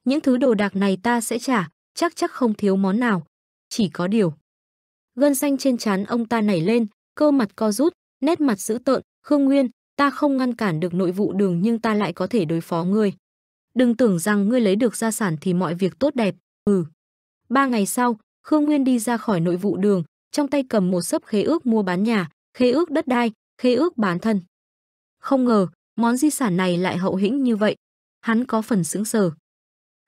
Những thứ đồ đạc này ta sẽ trả, chắc chắc không thiếu món nào. Chỉ có điều. Gân xanh trên trán ông ta nảy lên, cơ mặt co rút, nét mặt dữ tợn, Khương Nguyên, ta không ngăn cản được nội vụ đường nhưng ta lại có thể đối phó ngươi. Đừng tưởng rằng ngươi lấy được gia sản thì mọi việc tốt đẹp, ừ. Ba ngày sau, Khương Nguyên đi ra khỏi nội vụ đường, trong tay cầm một sấp khế ước mua bán nhà, khế ước đất đai, khế ước bán thân. Không ngờ, món di sản này lại hậu hĩnh như vậy. Hắn có phần sững sờ.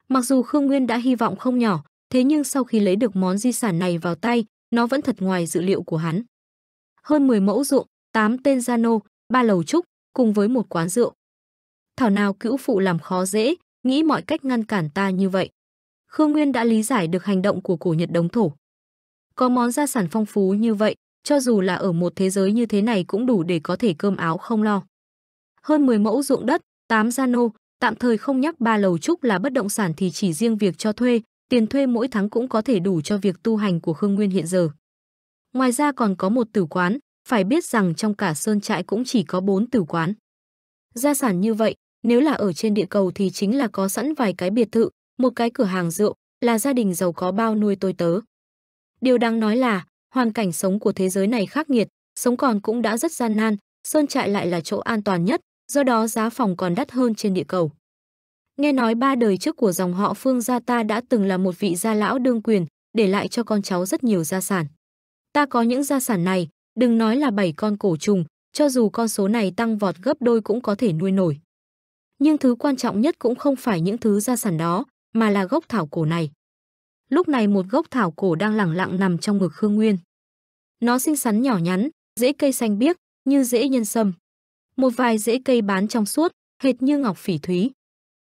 Mặc dù Khương Nguyên đã hy vọng không nhỏ, thế nhưng sau khi lấy được món di sản này vào tay, nó vẫn thật ngoài dự liệu của hắn. Hơn 10 mẫu ruộng, 8 tên gia nô, 3 lầu trúc, cùng với một quán rượu thảo nào cữu phụ làm khó dễ, nghĩ mọi cách ngăn cản ta như vậy. Khương Nguyên đã lý giải được hành động của cổ Nhật đống thổ. Có món gia sản phong phú như vậy, cho dù là ở một thế giới như thế này cũng đủ để có thể cơm áo không lo. Hơn 10 mẫu ruộng đất, 8 gia nô, tạm thời không nhắc ba lầu trúc là bất động sản thì chỉ riêng việc cho thuê, tiền thuê mỗi tháng cũng có thể đủ cho việc tu hành của Khương Nguyên hiện giờ. Ngoài ra còn có một tử quán, phải biết rằng trong cả sơn trại cũng chỉ có 4 tử quán. Gia sản như vậy, nếu là ở trên địa cầu thì chính là có sẵn vài cái biệt thự, một cái cửa hàng rượu, là gia đình giàu có bao nuôi tôi tớ. Điều đáng nói là, hoàn cảnh sống của thế giới này khắc nghiệt, sống còn cũng đã rất gian nan, sơn trại lại là chỗ an toàn nhất, do đó giá phòng còn đắt hơn trên địa cầu. Nghe nói ba đời trước của dòng họ Phương gia ta đã từng là một vị gia lão đương quyền, để lại cho con cháu rất nhiều gia sản. Ta có những gia sản này, đừng nói là bảy con cổ trùng, cho dù con số này tăng vọt gấp đôi cũng có thể nuôi nổi nhưng thứ quan trọng nhất cũng không phải những thứ gia sản đó, mà là gốc thảo cổ này. Lúc này một gốc thảo cổ đang lẳng lặng nằm trong ngực Khương Nguyên. Nó xinh xắn nhỏ nhắn, rễ cây xanh biếc, như rễ nhân sâm. Một vài rễ cây bán trong suốt, hệt như ngọc phỉ thúy.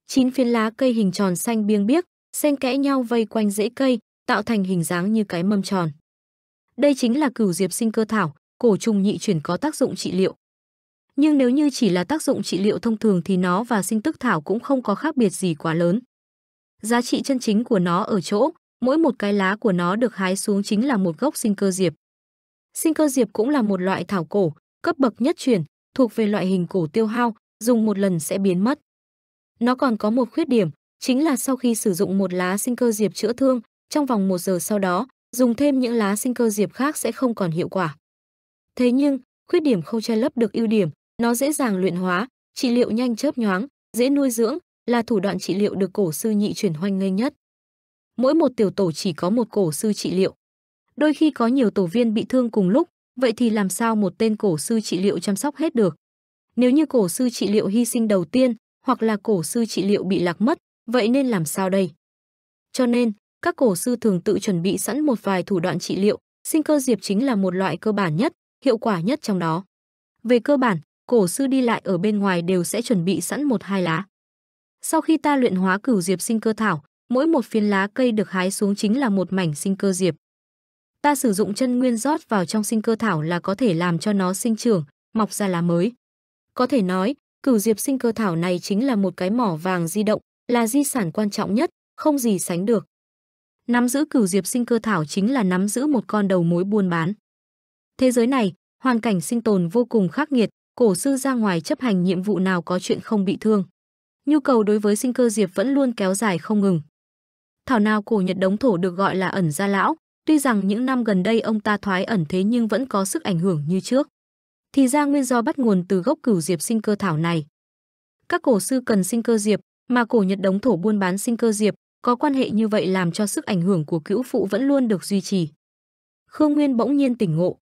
Chín phiến lá cây hình tròn xanh biêng biếc, xen kẽ nhau vây quanh rễ cây, tạo thành hình dáng như cái mâm tròn. Đây chính là cửu diệp sinh cơ thảo, cổ trùng nhị chuyển có tác dụng trị liệu nhưng nếu như chỉ là tác dụng trị liệu thông thường thì nó và sinh tức thảo cũng không có khác biệt gì quá lớn. Giá trị chân chính của nó ở chỗ, mỗi một cái lá của nó được hái xuống chính là một gốc sinh cơ diệp. Sinh cơ diệp cũng là một loại thảo cổ, cấp bậc nhất truyền, thuộc về loại hình cổ tiêu hao, dùng một lần sẽ biến mất. Nó còn có một khuyết điểm, chính là sau khi sử dụng một lá sinh cơ diệp chữa thương, trong vòng một giờ sau đó, dùng thêm những lá sinh cơ diệp khác sẽ không còn hiệu quả. Thế nhưng, khuyết điểm không che lấp được ưu điểm, nó dễ dàng luyện hóa, trị liệu nhanh chớp nhoáng, dễ nuôi dưỡng, là thủ đoạn trị liệu được cổ sư nhị chuyển hoanh nghênh nhất. Mỗi một tiểu tổ chỉ có một cổ sư trị liệu. Đôi khi có nhiều tổ viên bị thương cùng lúc, vậy thì làm sao một tên cổ sư trị liệu chăm sóc hết được? Nếu như cổ sư trị liệu hy sinh đầu tiên, hoặc là cổ sư trị liệu bị lạc mất, vậy nên làm sao đây? Cho nên, các cổ sư thường tự chuẩn bị sẵn một vài thủ đoạn trị liệu, sinh cơ diệp chính là một loại cơ bản nhất, hiệu quả nhất trong đó. Về cơ bản, cổ sư đi lại ở bên ngoài đều sẽ chuẩn bị sẵn một hai lá. Sau khi ta luyện hóa cửu diệp sinh cơ thảo, mỗi một phiến lá cây được hái xuống chính là một mảnh sinh cơ diệp. Ta sử dụng chân nguyên rót vào trong sinh cơ thảo là có thể làm cho nó sinh trưởng, mọc ra lá mới. Có thể nói, cửu diệp sinh cơ thảo này chính là một cái mỏ vàng di động, là di sản quan trọng nhất, không gì sánh được. Nắm giữ cửu diệp sinh cơ thảo chính là nắm giữ một con đầu mối buôn bán. Thế giới này, hoàn cảnh sinh tồn vô cùng khắc nghiệt, cổ sư ra ngoài chấp hành nhiệm vụ nào có chuyện không bị thương. Nhu cầu đối với sinh cơ diệp vẫn luôn kéo dài không ngừng. Thảo nào cổ Nhật đống thổ được gọi là ẩn gia lão, tuy rằng những năm gần đây ông ta thoái ẩn thế nhưng vẫn có sức ảnh hưởng như trước. Thì ra nguyên do bắt nguồn từ gốc cửu diệp sinh cơ thảo này. Các cổ sư cần sinh cơ diệp, mà cổ Nhật đống thổ buôn bán sinh cơ diệp, có quan hệ như vậy làm cho sức ảnh hưởng của cữu phụ vẫn luôn được duy trì. Khương Nguyên bỗng nhiên tỉnh ngộ.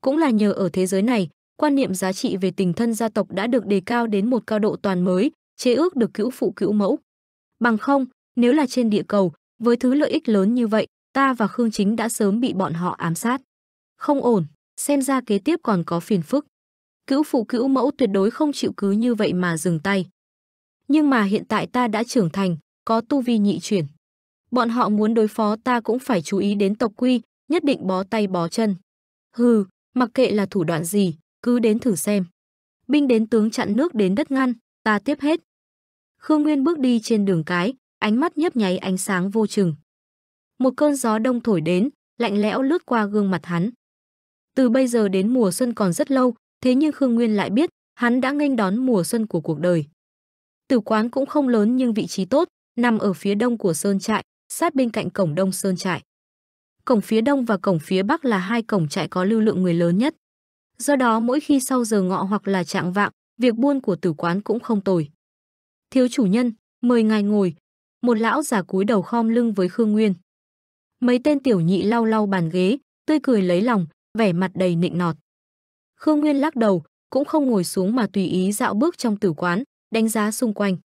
Cũng là nhờ ở thế giới này, quan niệm giá trị về tình thân gia tộc đã được đề cao đến một cao độ toàn mới, chế ước được cữu phụ cữu mẫu. Bằng không, nếu là trên địa cầu, với thứ lợi ích lớn như vậy, ta và Khương Chính đã sớm bị bọn họ ám sát. Không ổn, xem ra kế tiếp còn có phiền phức. Cữu phụ cữu mẫu tuyệt đối không chịu cứ như vậy mà dừng tay. Nhưng mà hiện tại ta đã trưởng thành, có tu vi nhị chuyển. Bọn họ muốn đối phó ta cũng phải chú ý đến tộc quy, nhất định bó tay bó chân. Hừ, mặc kệ là thủ đoạn gì, cứ đến thử xem. Binh đến tướng chặn nước đến đất ngăn, ta tiếp hết. Khương Nguyên bước đi trên đường cái, ánh mắt nhấp nháy ánh sáng vô chừng. Một cơn gió đông thổi đến, lạnh lẽo lướt qua gương mặt hắn. Từ bây giờ đến mùa xuân còn rất lâu, thế nhưng Khương Nguyên lại biết, hắn đã nghênh đón mùa xuân của cuộc đời. Tử quán cũng không lớn nhưng vị trí tốt, nằm ở phía đông của sơn trại, sát bên cạnh cổng đông sơn trại. Cổng phía đông và cổng phía bắc là hai cổng trại có lưu lượng người lớn nhất. Do đó mỗi khi sau giờ ngọ hoặc là trạng vạng, việc buôn của tử quán cũng không tồi. Thiếu chủ nhân, mời ngài ngồi. Một lão già cúi đầu khom lưng với Khương Nguyên. Mấy tên tiểu nhị lau lau bàn ghế, tươi cười lấy lòng, vẻ mặt đầy nịnh nọt. Khương Nguyên lắc đầu, cũng không ngồi xuống mà tùy ý dạo bước trong tử quán, đánh giá xung quanh.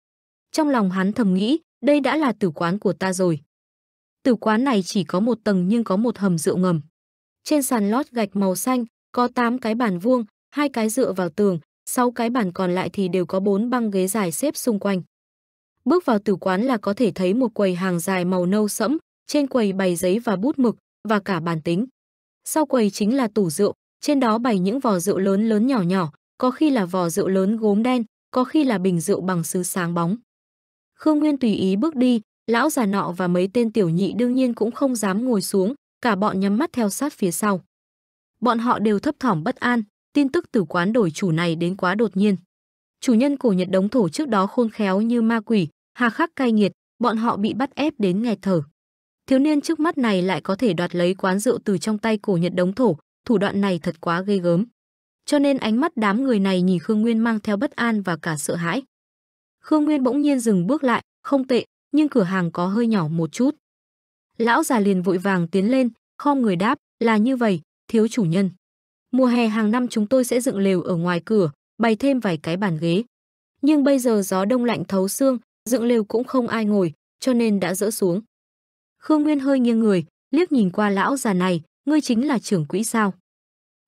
Trong lòng hắn thầm nghĩ, đây đã là tử quán của ta rồi. Tử quán này chỉ có một tầng nhưng có một hầm rượu ngầm. Trên sàn lót gạch màu xanh, có 8 cái bàn vuông, hai cái dựa vào tường, 6 cái bàn còn lại thì đều có 4 băng ghế dài xếp xung quanh. Bước vào tử quán là có thể thấy một quầy hàng dài màu nâu sẫm, trên quầy bày giấy và bút mực và cả bàn tính. Sau quầy chính là tủ rượu, trên đó bày những vò rượu lớn lớn nhỏ nhỏ, có khi là vò rượu lớn gốm đen, có khi là bình rượu bằng sứ sáng bóng. Khương Nguyên tùy ý bước đi, lão già nọ và mấy tên tiểu nhị đương nhiên cũng không dám ngồi xuống, cả bọn nhắm mắt theo sát phía sau bọn họ đều thấp thỏm bất an, tin tức từ quán đổi chủ này đến quá đột nhiên. Chủ nhân cổ Nhật đống thổ trước đó khôn khéo như ma quỷ, hà khắc cay nghiệt, bọn họ bị bắt ép đến nghẹt thở. Thiếu niên trước mắt này lại có thể đoạt lấy quán rượu từ trong tay cổ Nhật đống thổ, thủ đoạn này thật quá ghê gớm. Cho nên ánh mắt đám người này nhìn Khương Nguyên mang theo bất an và cả sợ hãi. Khương Nguyên bỗng nhiên dừng bước lại, không tệ, nhưng cửa hàng có hơi nhỏ một chút. Lão già liền vội vàng tiến lên, khom người đáp, là như vậy, thiếu chủ nhân. Mùa hè hàng năm chúng tôi sẽ dựng lều ở ngoài cửa, bày thêm vài cái bàn ghế. Nhưng bây giờ gió đông lạnh thấu xương, dựng lều cũng không ai ngồi, cho nên đã dỡ xuống. Khương Nguyên hơi nghiêng người, liếc nhìn qua lão già này, ngươi chính là trưởng quỹ sao.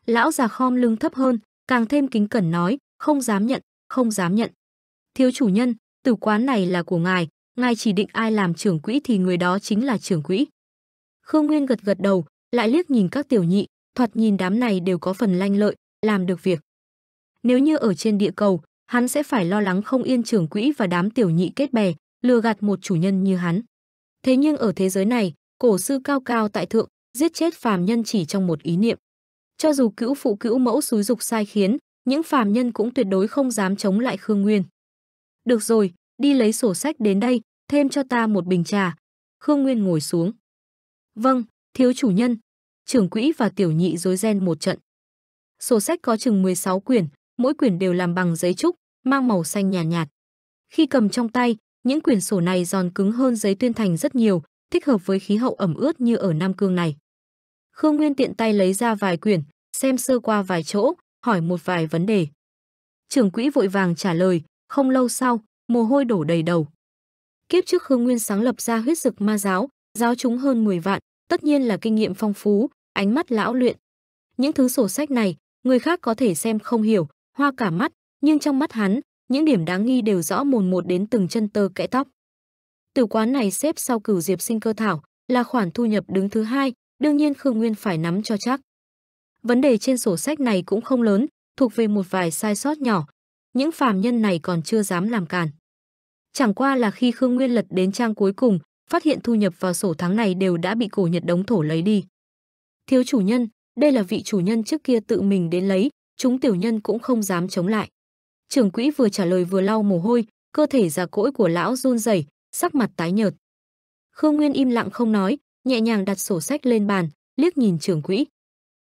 Lão già khom lưng thấp hơn, càng thêm kính cẩn nói, không dám nhận, không dám nhận. Thiếu chủ nhân, tử quán này là của ngài, ngài chỉ định ai làm trưởng quỹ thì người đó chính là trưởng quỹ. Khương Nguyên gật gật đầu, lại liếc nhìn các tiểu nhị, thoạt nhìn đám này đều có phần lanh lợi, làm được việc. Nếu như ở trên địa cầu, hắn sẽ phải lo lắng không yên trưởng quỹ và đám tiểu nhị kết bè, lừa gạt một chủ nhân như hắn. Thế nhưng ở thế giới này, cổ sư cao cao tại thượng, giết chết phàm nhân chỉ trong một ý niệm. Cho dù cữu phụ cữu mẫu xúi dục sai khiến, những phàm nhân cũng tuyệt đối không dám chống lại Khương Nguyên. Được rồi, đi lấy sổ sách đến đây, thêm cho ta một bình trà. Khương Nguyên ngồi xuống. Vâng, thiếu chủ nhân, trưởng quỹ và tiểu nhị rối ren một trận. Sổ sách có chừng 16 quyển, mỗi quyển đều làm bằng giấy trúc, mang màu xanh nhàn nhạt, nhạt. Khi cầm trong tay, những quyển sổ này giòn cứng hơn giấy tuyên thành rất nhiều, thích hợp với khí hậu ẩm ướt như ở Nam Cương này. Khương Nguyên tiện tay lấy ra vài quyển, xem sơ qua vài chỗ, hỏi một vài vấn đề. Trưởng quỹ vội vàng trả lời, không lâu sau, mồ hôi đổ đầy đầu. Kiếp trước Khương Nguyên sáng lập ra huyết dực ma giáo, giáo chúng hơn 10 vạn, tất nhiên là kinh nghiệm phong phú, ánh mắt lão luyện. Những thứ sổ sách này, người khác có thể xem không hiểu, hoa cả mắt, nhưng trong mắt hắn, những điểm đáng nghi đều rõ mồn một đến từng chân tơ kẽ tóc. Tử quán này xếp sau cửu diệp sinh cơ thảo, là khoản thu nhập đứng thứ hai, đương nhiên Khương Nguyên phải nắm cho chắc. Vấn đề trên sổ sách này cũng không lớn, thuộc về một vài sai sót nhỏ, những phàm nhân này còn chưa dám làm càn. Chẳng qua là khi Khương Nguyên lật đến trang cuối cùng, phát hiện thu nhập vào sổ tháng này đều đã bị cổ Nhật đóng thổ lấy đi. Thiếu chủ nhân, đây là vị chủ nhân trước kia tự mình đến lấy, chúng tiểu nhân cũng không dám chống lại. Trưởng quỹ vừa trả lời vừa lau mồ hôi, cơ thể già cỗi của lão run rẩy, sắc mặt tái nhợt. Khương Nguyên im lặng không nói, nhẹ nhàng đặt sổ sách lên bàn, liếc nhìn trưởng quỹ.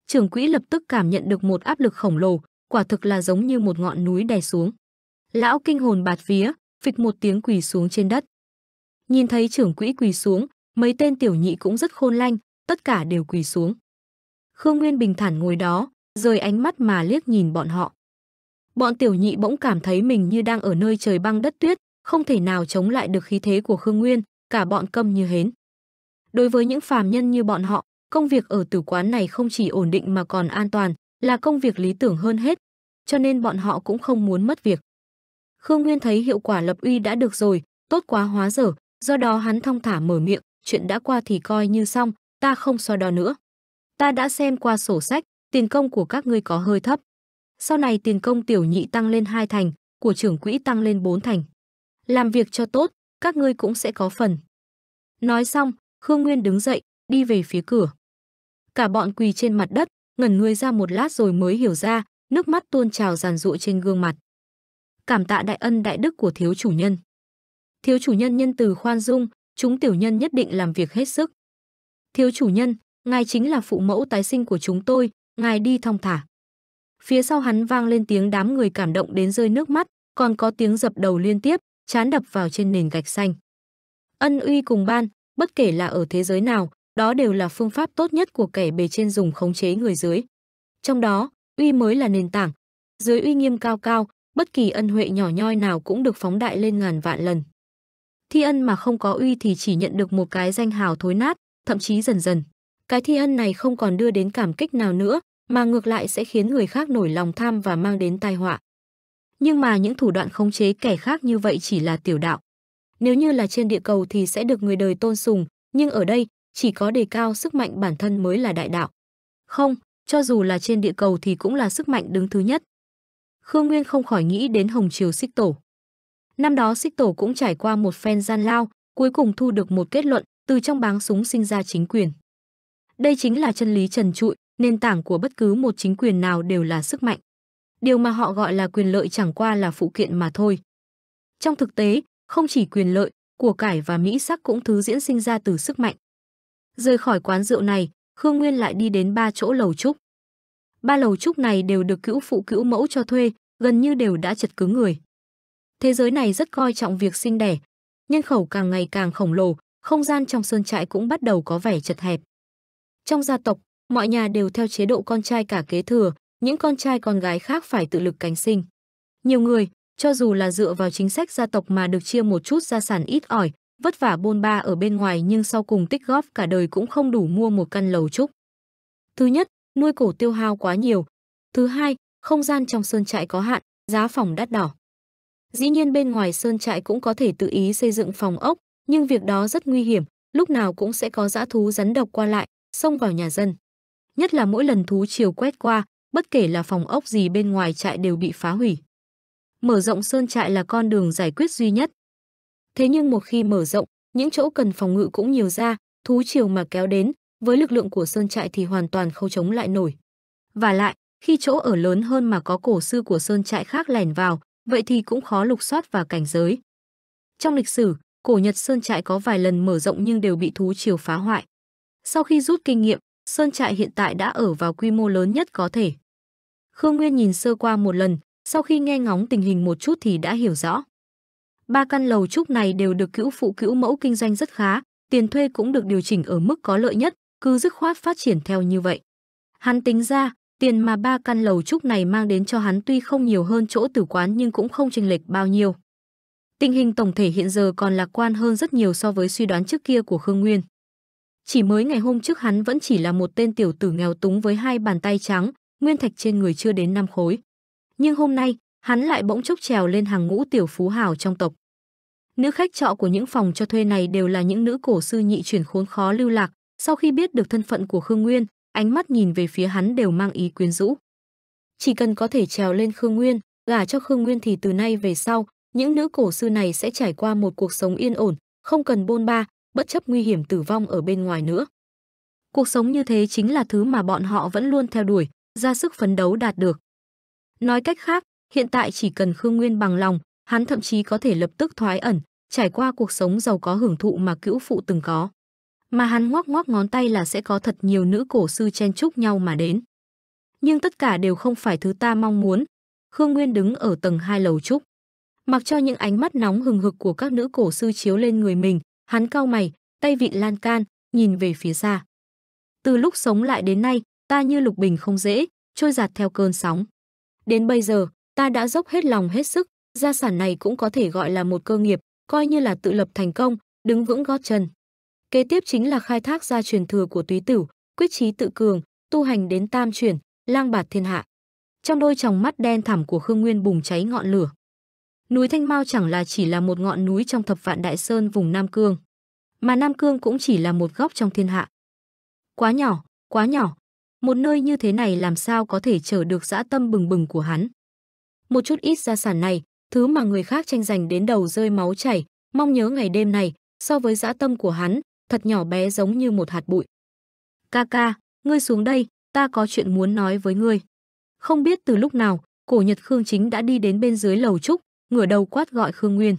Trưởng quỹ lập tức cảm nhận được một áp lực khổng lồ, quả thực là giống như một ngọn núi đè xuống. Lão kinh hồn bạt vía, phịch một tiếng quỳ xuống trên đất. Nhìn thấy trưởng quỹ quỳ xuống, mấy tên tiểu nhị cũng rất khôn lanh, tất cả đều quỳ xuống. Khương Nguyên bình thản ngồi đó, rời ánh mắt mà liếc nhìn bọn họ. Bọn tiểu nhị bỗng cảm thấy mình như đang ở nơi trời băng đất tuyết, không thể nào chống lại được khí thế của Khương Nguyên, cả bọn câm như hến. Đối với những phàm nhân như bọn họ, công việc ở tử quán này không chỉ ổn định mà còn an toàn, là công việc lý tưởng hơn hết, cho nên bọn họ cũng không muốn mất việc. Khương Nguyên thấy hiệu quả lập uy đã được rồi, tốt quá hóa dở, do đó hắn thong thả mở miệng, chuyện đã qua thì coi như xong, ta không so đo nữa. Ta đã xem qua sổ sách, tiền công của các ngươi có hơi thấp. Sau này tiền công tiểu nhị tăng lên hai thành, của trưởng quỹ tăng lên bốn thành. Làm việc cho tốt, các ngươi cũng sẽ có phần. Nói xong, Khương Nguyên đứng dậy, đi về phía cửa. Cả bọn quỳ trên mặt đất, ngẩn người ra một lát rồi mới hiểu ra, nước mắt tuôn trào giàn rụa trên gương mặt. Cảm tạ đại ân đại đức của thiếu chủ nhân. Thiếu chủ nhân nhân từ khoan dung, chúng tiểu nhân nhất định làm việc hết sức. Thiếu chủ nhân, ngài chính là phụ mẫu tái sinh của chúng tôi, ngài đi thong thả. Phía sau hắn vang lên tiếng đám người cảm động đến rơi nước mắt, còn có tiếng dập đầu liên tiếp, chán đập vào trên nền gạch xanh. Ân uy cùng ban, bất kể là ở thế giới nào, đó đều là phương pháp tốt nhất của kẻ bề trên dùng khống chế người dưới. Trong đó, uy mới là nền tảng. Dưới uy nghiêm cao cao, bất kỳ ân huệ nhỏ nhoi nào cũng được phóng đại lên ngàn vạn lần. Thi ân mà không có uy thì chỉ nhận được một cái danh hào thối nát, thậm chí dần dần. Cái thi ân này không còn đưa đến cảm kích nào nữa, mà ngược lại sẽ khiến người khác nổi lòng tham và mang đến tai họa. Nhưng mà những thủ đoạn khống chế kẻ khác như vậy chỉ là tiểu đạo. Nếu như là trên địa cầu thì sẽ được người đời tôn sùng, nhưng ở đây chỉ có đề cao sức mạnh bản thân mới là đại đạo. Không, cho dù là trên địa cầu thì cũng là sức mạnh đứng thứ nhất. Khương Nguyên không khỏi nghĩ đến Hồng Triều Xích Tổ. Năm đó Xích Tổ cũng trải qua một phen gian lao, cuối cùng thu được một kết luận, từ trong báng súng sinh ra chính quyền. Đây chính là chân lý trần trụi, nền tảng của bất cứ một chính quyền nào đều là sức mạnh. Điều mà họ gọi là quyền lợi chẳng qua là phụ kiện mà thôi. Trong thực tế, không chỉ quyền lợi, của cải và mỹ sắc cũng thứ diễn sinh ra từ sức mạnh. Rời khỏi quán rượu này, Khương Nguyên lại đi đến ba chỗ lầu trúc. Ba lầu trúc này đều được cữu phụ cữu mẫu cho thuê, gần như đều đã chật cứng người. Thế giới này rất coi trọng việc sinh đẻ. Nhân khẩu càng ngày càng khổng lồ, không gian trong sơn trại cũng bắt đầu có vẻ chật hẹp. Trong gia tộc, mọi nhà đều theo chế độ con trai cả kế thừa, những con trai con gái khác phải tự lực cánh sinh. Nhiều người, cho dù là dựa vào chính sách gia tộc mà được chia một chút gia sản ít ỏi, vất vả bôn ba ở bên ngoài nhưng sau cùng tích góp cả đời cũng không đủ mua một căn lầu trúc. Thứ nhất, nuôi cổ tiêu hao quá nhiều. Thứ hai, không gian trong sơn trại có hạn, giá phòng đắt đỏ. Dĩ nhiên bên ngoài sơn trại cũng có thể tự ý xây dựng phòng ốc, nhưng việc đó rất nguy hiểm, lúc nào cũng sẽ có dã thú rắn độc qua lại, xông vào nhà dân. Nhất là mỗi lần thú chiều quét qua, bất kể là phòng ốc gì bên ngoài trại đều bị phá hủy. Mở rộng sơn trại là con đường giải quyết duy nhất. Thế nhưng một khi mở rộng, những chỗ cần phòng ngự cũng nhiều ra, thú chiều mà kéo đến, với lực lượng của sơn trại thì hoàn toàn không chống lại nổi. Và lại, khi chỗ ở lớn hơn mà có cổ sư của sơn trại khác lẻn vào, vậy thì cũng khó lục soát và cảnh giới. Trong lịch sử, cổ Nhật Sơn Trại có vài lần mở rộng nhưng đều bị thú triều phá hoại. Sau khi rút kinh nghiệm, Sơn Trại hiện tại đã ở vào quy mô lớn nhất có thể. Khương Nguyên nhìn sơ qua một lần, sau khi nghe ngóng tình hình một chút thì đã hiểu rõ. Ba căn lầu trúc này đều được cữu phụ cữu mẫu kinh doanh rất khá, tiền thuê cũng được điều chỉnh ở mức có lợi nhất, cứ dứt khoát phát triển theo như vậy. Hắn tính ra, Tiền mà ba căn lầu trúc này mang đến cho hắn tuy không nhiều hơn chỗ tử quán nhưng cũng không chênh lệch bao nhiêu. Tình hình tổng thể hiện giờ còn lạc quan hơn rất nhiều so với suy đoán trước kia của Khương Nguyên. Chỉ mới ngày hôm trước hắn vẫn chỉ là một tên tiểu tử nghèo túng với hai bàn tay trắng, nguyên thạch trên người chưa đến năm khối. Nhưng hôm nay, hắn lại bỗng chốc trèo lên hàng ngũ tiểu phú hào trong tộc. Nữ khách trọ của những phòng cho thuê này đều là những nữ cổ sư nhị chuyển khốn khó lưu lạc, sau khi biết được thân phận của Khương Nguyên, ánh mắt nhìn về phía hắn đều mang ý quyến rũ. Chỉ cần có thể trèo lên Khương Nguyên, gả cho Khương Nguyên thì từ nay về sau, những nữ cổ sư này sẽ trải qua một cuộc sống yên ổn, không cần bôn ba, bất chấp nguy hiểm tử vong ở bên ngoài nữa. Cuộc sống như thế chính là thứ mà bọn họ vẫn luôn theo đuổi, ra sức phấn đấu đạt được. Nói cách khác, hiện tại chỉ cần Khương Nguyên bằng lòng, hắn thậm chí có thể lập tức thoái ẩn, trải qua cuộc sống giàu có hưởng thụ mà cữu phụ từng có mà hắn ngoắc ngoắc ngón tay là sẽ có thật nhiều nữ cổ sư chen chúc nhau mà đến. Nhưng tất cả đều không phải thứ ta mong muốn. Khương Nguyên đứng ở tầng hai lầu trúc. Mặc cho những ánh mắt nóng hừng hực của các nữ cổ sư chiếu lên người mình, hắn cao mày, tay vịn lan can, nhìn về phía xa. Từ lúc sống lại đến nay, ta như lục bình không dễ, trôi giạt theo cơn sóng. Đến bây giờ, ta đã dốc hết lòng hết sức, gia sản này cũng có thể gọi là một cơ nghiệp, coi như là tự lập thành công, đứng vững gót chân. Kế tiếp chính là khai thác ra truyền thừa của túy tử, quyết chí tự cường, tu hành đến tam chuyển, lang bạt thiên hạ. Trong đôi tròng mắt đen thẳm của Khương Nguyên bùng cháy ngọn lửa. Núi Thanh Mao chẳng là chỉ là một ngọn núi trong thập vạn đại sơn vùng Nam Cương, mà Nam Cương cũng chỉ là một góc trong thiên hạ. Quá nhỏ, quá nhỏ, một nơi như thế này làm sao có thể chở được dã tâm bừng bừng của hắn. Một chút ít gia sản này, thứ mà người khác tranh giành đến đầu rơi máu chảy, mong nhớ ngày đêm này, so với dã tâm của hắn, thật nhỏ bé giống như một hạt bụi. Ca ca, ngươi xuống đây, ta có chuyện muốn nói với ngươi. Không biết từ lúc nào, cổ Nhật Khương Chính đã đi đến bên dưới lầu trúc, ngửa đầu quát gọi Khương Nguyên.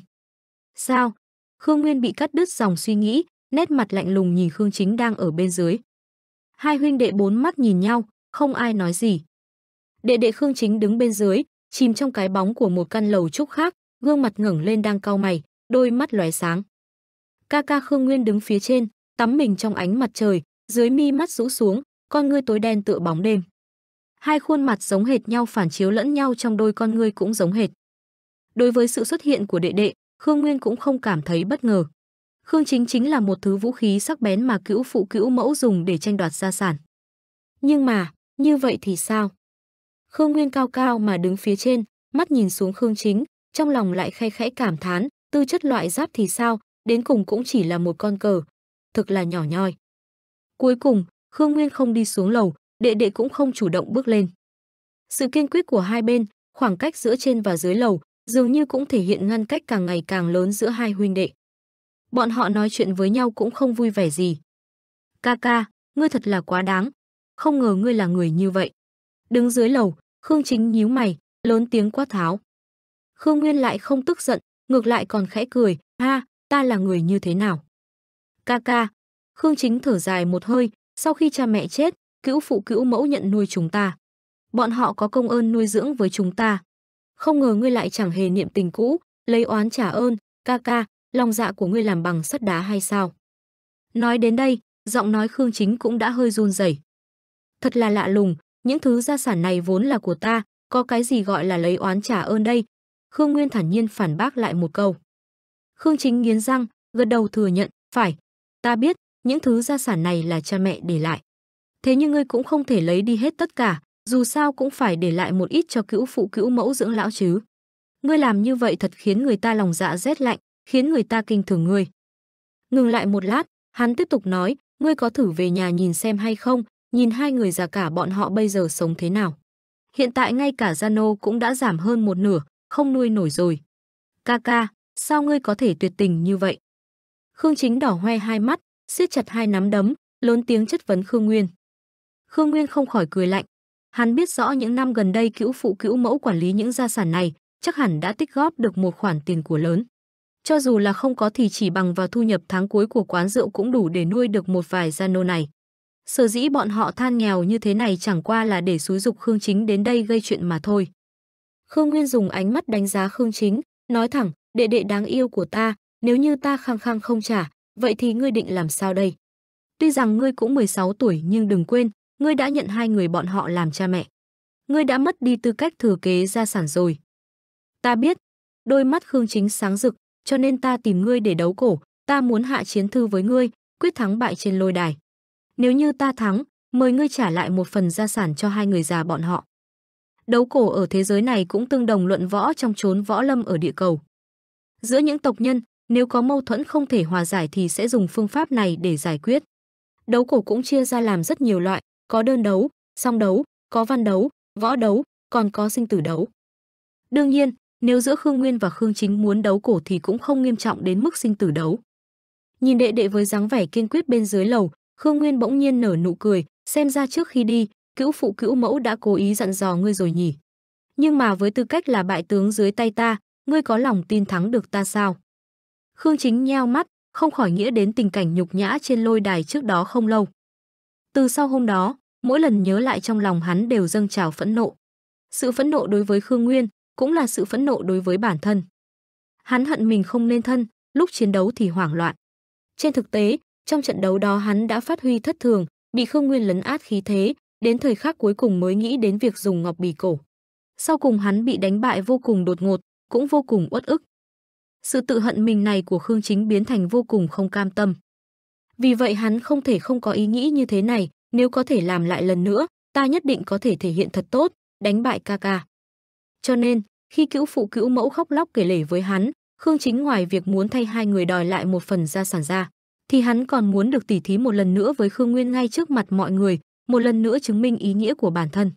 Sao? Khương Nguyên bị cắt đứt dòng suy nghĩ, nét mặt lạnh lùng nhìn Khương Chính đang ở bên dưới. Hai huynh đệ bốn mắt nhìn nhau, không ai nói gì. Đệ đệ Khương Chính đứng bên dưới, chìm trong cái bóng của một căn lầu trúc khác, gương mặt ngẩng lên đang cau mày, đôi mắt lóe sáng ca ca Khương Nguyên đứng phía trên, tắm mình trong ánh mặt trời, dưới mi mắt rũ xuống, con ngươi tối đen tựa bóng đêm. Hai khuôn mặt giống hệt nhau phản chiếu lẫn nhau trong đôi con ngươi cũng giống hệt. Đối với sự xuất hiện của đệ đệ, Khương Nguyên cũng không cảm thấy bất ngờ. Khương Chính chính là một thứ vũ khí sắc bén mà cữu phụ cữu mẫu dùng để tranh đoạt gia sản. Nhưng mà, như vậy thì sao? Khương Nguyên cao cao mà đứng phía trên, mắt nhìn xuống Khương Chính, trong lòng lại khay khẽ cảm thán, tư chất loại giáp thì sao, đến cùng cũng chỉ là một con cờ, thực là nhỏ nhoi. Cuối cùng, Khương Nguyên không đi xuống lầu, đệ đệ cũng không chủ động bước lên. Sự kiên quyết của hai bên, khoảng cách giữa trên và dưới lầu, dường như cũng thể hiện ngăn cách càng ngày càng lớn giữa hai huynh đệ. Bọn họ nói chuyện với nhau cũng không vui vẻ gì. Ca ca, ngươi thật là quá đáng. Không ngờ ngươi là người như vậy. Đứng dưới lầu, Khương Chính nhíu mày, lớn tiếng quát tháo. Khương Nguyên lại không tức giận, ngược lại còn khẽ cười, ha, ta là người như thế nào. Ca ca, Khương Chính thở dài một hơi, sau khi cha mẹ chết, cữu phụ cữu mẫu nhận nuôi chúng ta. Bọn họ có công ơn nuôi dưỡng với chúng ta. Không ngờ ngươi lại chẳng hề niệm tình cũ, lấy oán trả ơn, ca ca, lòng dạ của ngươi làm bằng sắt đá hay sao? Nói đến đây, giọng nói Khương Chính cũng đã hơi run rẩy. Thật là lạ lùng, những thứ gia sản này vốn là của ta, có cái gì gọi là lấy oán trả ơn đây? Khương Nguyên thản nhiên phản bác lại một câu. Khương Chính nghiến răng, gật đầu thừa nhận, "Phải, ta biết, những thứ gia sản này là cha mẹ để lại. Thế nhưng ngươi cũng không thể lấy đi hết tất cả, dù sao cũng phải để lại một ít cho cữu phụ cữu mẫu dưỡng lão chứ. Ngươi làm như vậy thật khiến người ta lòng dạ rét lạnh, khiến người ta kinh thường ngươi." Ngừng lại một lát, hắn tiếp tục nói, "Ngươi có thử về nhà nhìn xem hay không, nhìn hai người già cả bọn họ bây giờ sống thế nào?" Hiện tại ngay cả gia nô cũng đã giảm hơn một nửa, không nuôi nổi rồi. Kaka sao ngươi có thể tuyệt tình như vậy? Khương Chính đỏ hoe hai mắt, siết chặt hai nắm đấm, lớn tiếng chất vấn Khương Nguyên. Khương Nguyên không khỏi cười lạnh. Hắn biết rõ những năm gần đây cữu phụ cữu mẫu quản lý những gia sản này, chắc hẳn đã tích góp được một khoản tiền của lớn. Cho dù là không có thì chỉ bằng vào thu nhập tháng cuối của quán rượu cũng đủ để nuôi được một vài gia nô này. Sở dĩ bọn họ than nghèo như thế này chẳng qua là để xúi dục Khương Chính đến đây gây chuyện mà thôi. Khương Nguyên dùng ánh mắt đánh giá Khương Chính, nói thẳng, đệ đệ đáng yêu của ta, nếu như ta khăng khăng không trả, vậy thì ngươi định làm sao đây? Tuy rằng ngươi cũng 16 tuổi nhưng đừng quên, ngươi đã nhận hai người bọn họ làm cha mẹ. Ngươi đã mất đi tư cách thừa kế gia sản rồi. Ta biết, đôi mắt Khương Chính sáng rực, cho nên ta tìm ngươi để đấu cổ, ta muốn hạ chiến thư với ngươi, quyết thắng bại trên lôi đài. Nếu như ta thắng, mời ngươi trả lại một phần gia sản cho hai người già bọn họ. Đấu cổ ở thế giới này cũng tương đồng luận võ trong chốn võ lâm ở địa cầu. Giữa những tộc nhân, nếu có mâu thuẫn không thể hòa giải thì sẽ dùng phương pháp này để giải quyết. Đấu cổ cũng chia ra làm rất nhiều loại, có đơn đấu, song đấu, có văn đấu, võ đấu, còn có sinh tử đấu. Đương nhiên, nếu giữa Khương Nguyên và Khương Chính muốn đấu cổ thì cũng không nghiêm trọng đến mức sinh tử đấu. Nhìn đệ đệ với dáng vẻ kiên quyết bên dưới lầu, Khương Nguyên bỗng nhiên nở nụ cười, xem ra trước khi đi, cữu phụ cữu mẫu đã cố ý dặn dò ngươi rồi nhỉ. Nhưng mà với tư cách là bại tướng dưới tay ta, ngươi có lòng tin thắng được ta sao? Khương Chính nheo mắt, không khỏi nghĩa đến tình cảnh nhục nhã trên lôi đài trước đó không lâu. Từ sau hôm đó, mỗi lần nhớ lại trong lòng hắn đều dâng trào phẫn nộ. Sự phẫn nộ đối với Khương Nguyên cũng là sự phẫn nộ đối với bản thân. Hắn hận mình không nên thân, lúc chiến đấu thì hoảng loạn. Trên thực tế, trong trận đấu đó hắn đã phát huy thất thường, bị Khương Nguyên lấn át khí thế, đến thời khắc cuối cùng mới nghĩ đến việc dùng ngọc bì cổ. Sau cùng hắn bị đánh bại vô cùng đột ngột, cũng vô cùng uất ức. Sự tự hận mình này của Khương Chính biến thành vô cùng không cam tâm. Vì vậy hắn không thể không có ý nghĩ như thế này, nếu có thể làm lại lần nữa, ta nhất định có thể thể hiện thật tốt, đánh bại ca ca. Cho nên, khi cữu phụ cữu mẫu khóc lóc kể lể với hắn, Khương Chính ngoài việc muốn thay hai người đòi lại một phần gia sản ra, thì hắn còn muốn được tỉ thí một lần nữa với Khương Nguyên ngay trước mặt mọi người, một lần nữa chứng minh ý nghĩa của bản thân.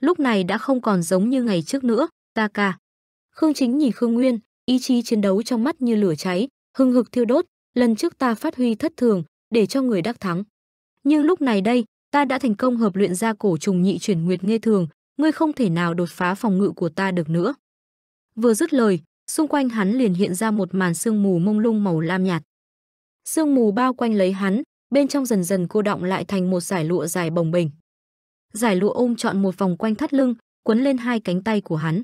Lúc này đã không còn giống như ngày trước nữa, ta ca. Khương Chính nhìn Khương Nguyên, ý chí chiến đấu trong mắt như lửa cháy, hưng hực thiêu đốt, lần trước ta phát huy thất thường, để cho người đắc thắng. Nhưng lúc này đây, ta đã thành công hợp luyện ra cổ trùng nhị chuyển nguyệt nghe thường, ngươi không thể nào đột phá phòng ngự của ta được nữa. Vừa dứt lời, xung quanh hắn liền hiện ra một màn sương mù mông lung màu lam nhạt. Sương mù bao quanh lấy hắn, bên trong dần dần cô động lại thành một giải lụa dài bồng bềnh. Giải lụa ôm trọn một vòng quanh thắt lưng, quấn lên hai cánh tay của hắn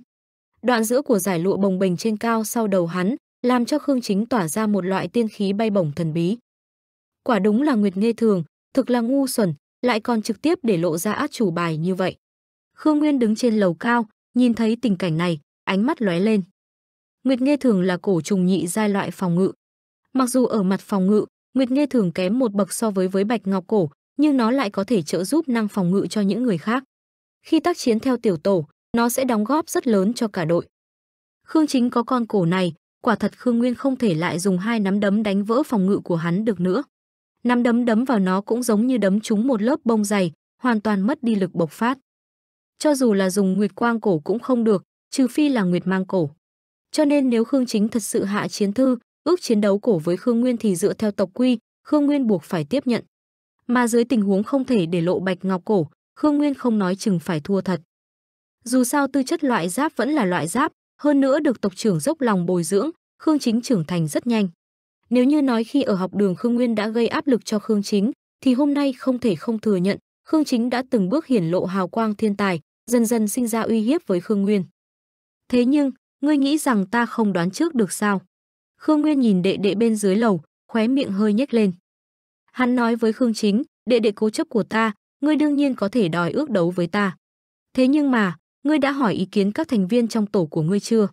đoạn giữa của giải lụa bồng bềnh trên cao sau đầu hắn, làm cho Khương Chính tỏa ra một loại tiên khí bay bổng thần bí. Quả đúng là Nguyệt Nghê Thường, thực là ngu xuẩn, lại còn trực tiếp để lộ ra át chủ bài như vậy. Khương Nguyên đứng trên lầu cao, nhìn thấy tình cảnh này, ánh mắt lóe lên. Nguyệt Nghê Thường là cổ trùng nhị giai loại phòng ngự. Mặc dù ở mặt phòng ngự, Nguyệt Nghê Thường kém một bậc so với với Bạch Ngọc Cổ, nhưng nó lại có thể trợ giúp năng phòng ngự cho những người khác. Khi tác chiến theo tiểu tổ, nó sẽ đóng góp rất lớn cho cả đội. Khương Chính có con cổ này, quả thật Khương Nguyên không thể lại dùng hai nắm đấm đánh vỡ phòng ngự của hắn được nữa. Nắm đấm đấm vào nó cũng giống như đấm trúng một lớp bông dày, hoàn toàn mất đi lực bộc phát. Cho dù là dùng nguyệt quang cổ cũng không được, trừ phi là nguyệt mang cổ. Cho nên nếu Khương Chính thật sự hạ chiến thư, ước chiến đấu cổ với Khương Nguyên thì dựa theo tộc quy, Khương Nguyên buộc phải tiếp nhận. Mà dưới tình huống không thể để lộ bạch ngọc cổ, Khương Nguyên không nói chừng phải thua thật. Dù sao tư chất loại giáp vẫn là loại giáp, hơn nữa được tộc trưởng dốc lòng bồi dưỡng, Khương Chính trưởng thành rất nhanh. Nếu như nói khi ở học đường Khương Nguyên đã gây áp lực cho Khương Chính, thì hôm nay không thể không thừa nhận, Khương Chính đã từng bước hiển lộ hào quang thiên tài, dần dần sinh ra uy hiếp với Khương Nguyên. Thế nhưng, ngươi nghĩ rằng ta không đoán trước được sao? Khương Nguyên nhìn đệ đệ bên dưới lầu, khóe miệng hơi nhếch lên. Hắn nói với Khương Chính, đệ đệ cố chấp của ta, ngươi đương nhiên có thể đòi ước đấu với ta. Thế nhưng mà, ngươi đã hỏi ý kiến các thành viên trong tổ của ngươi chưa?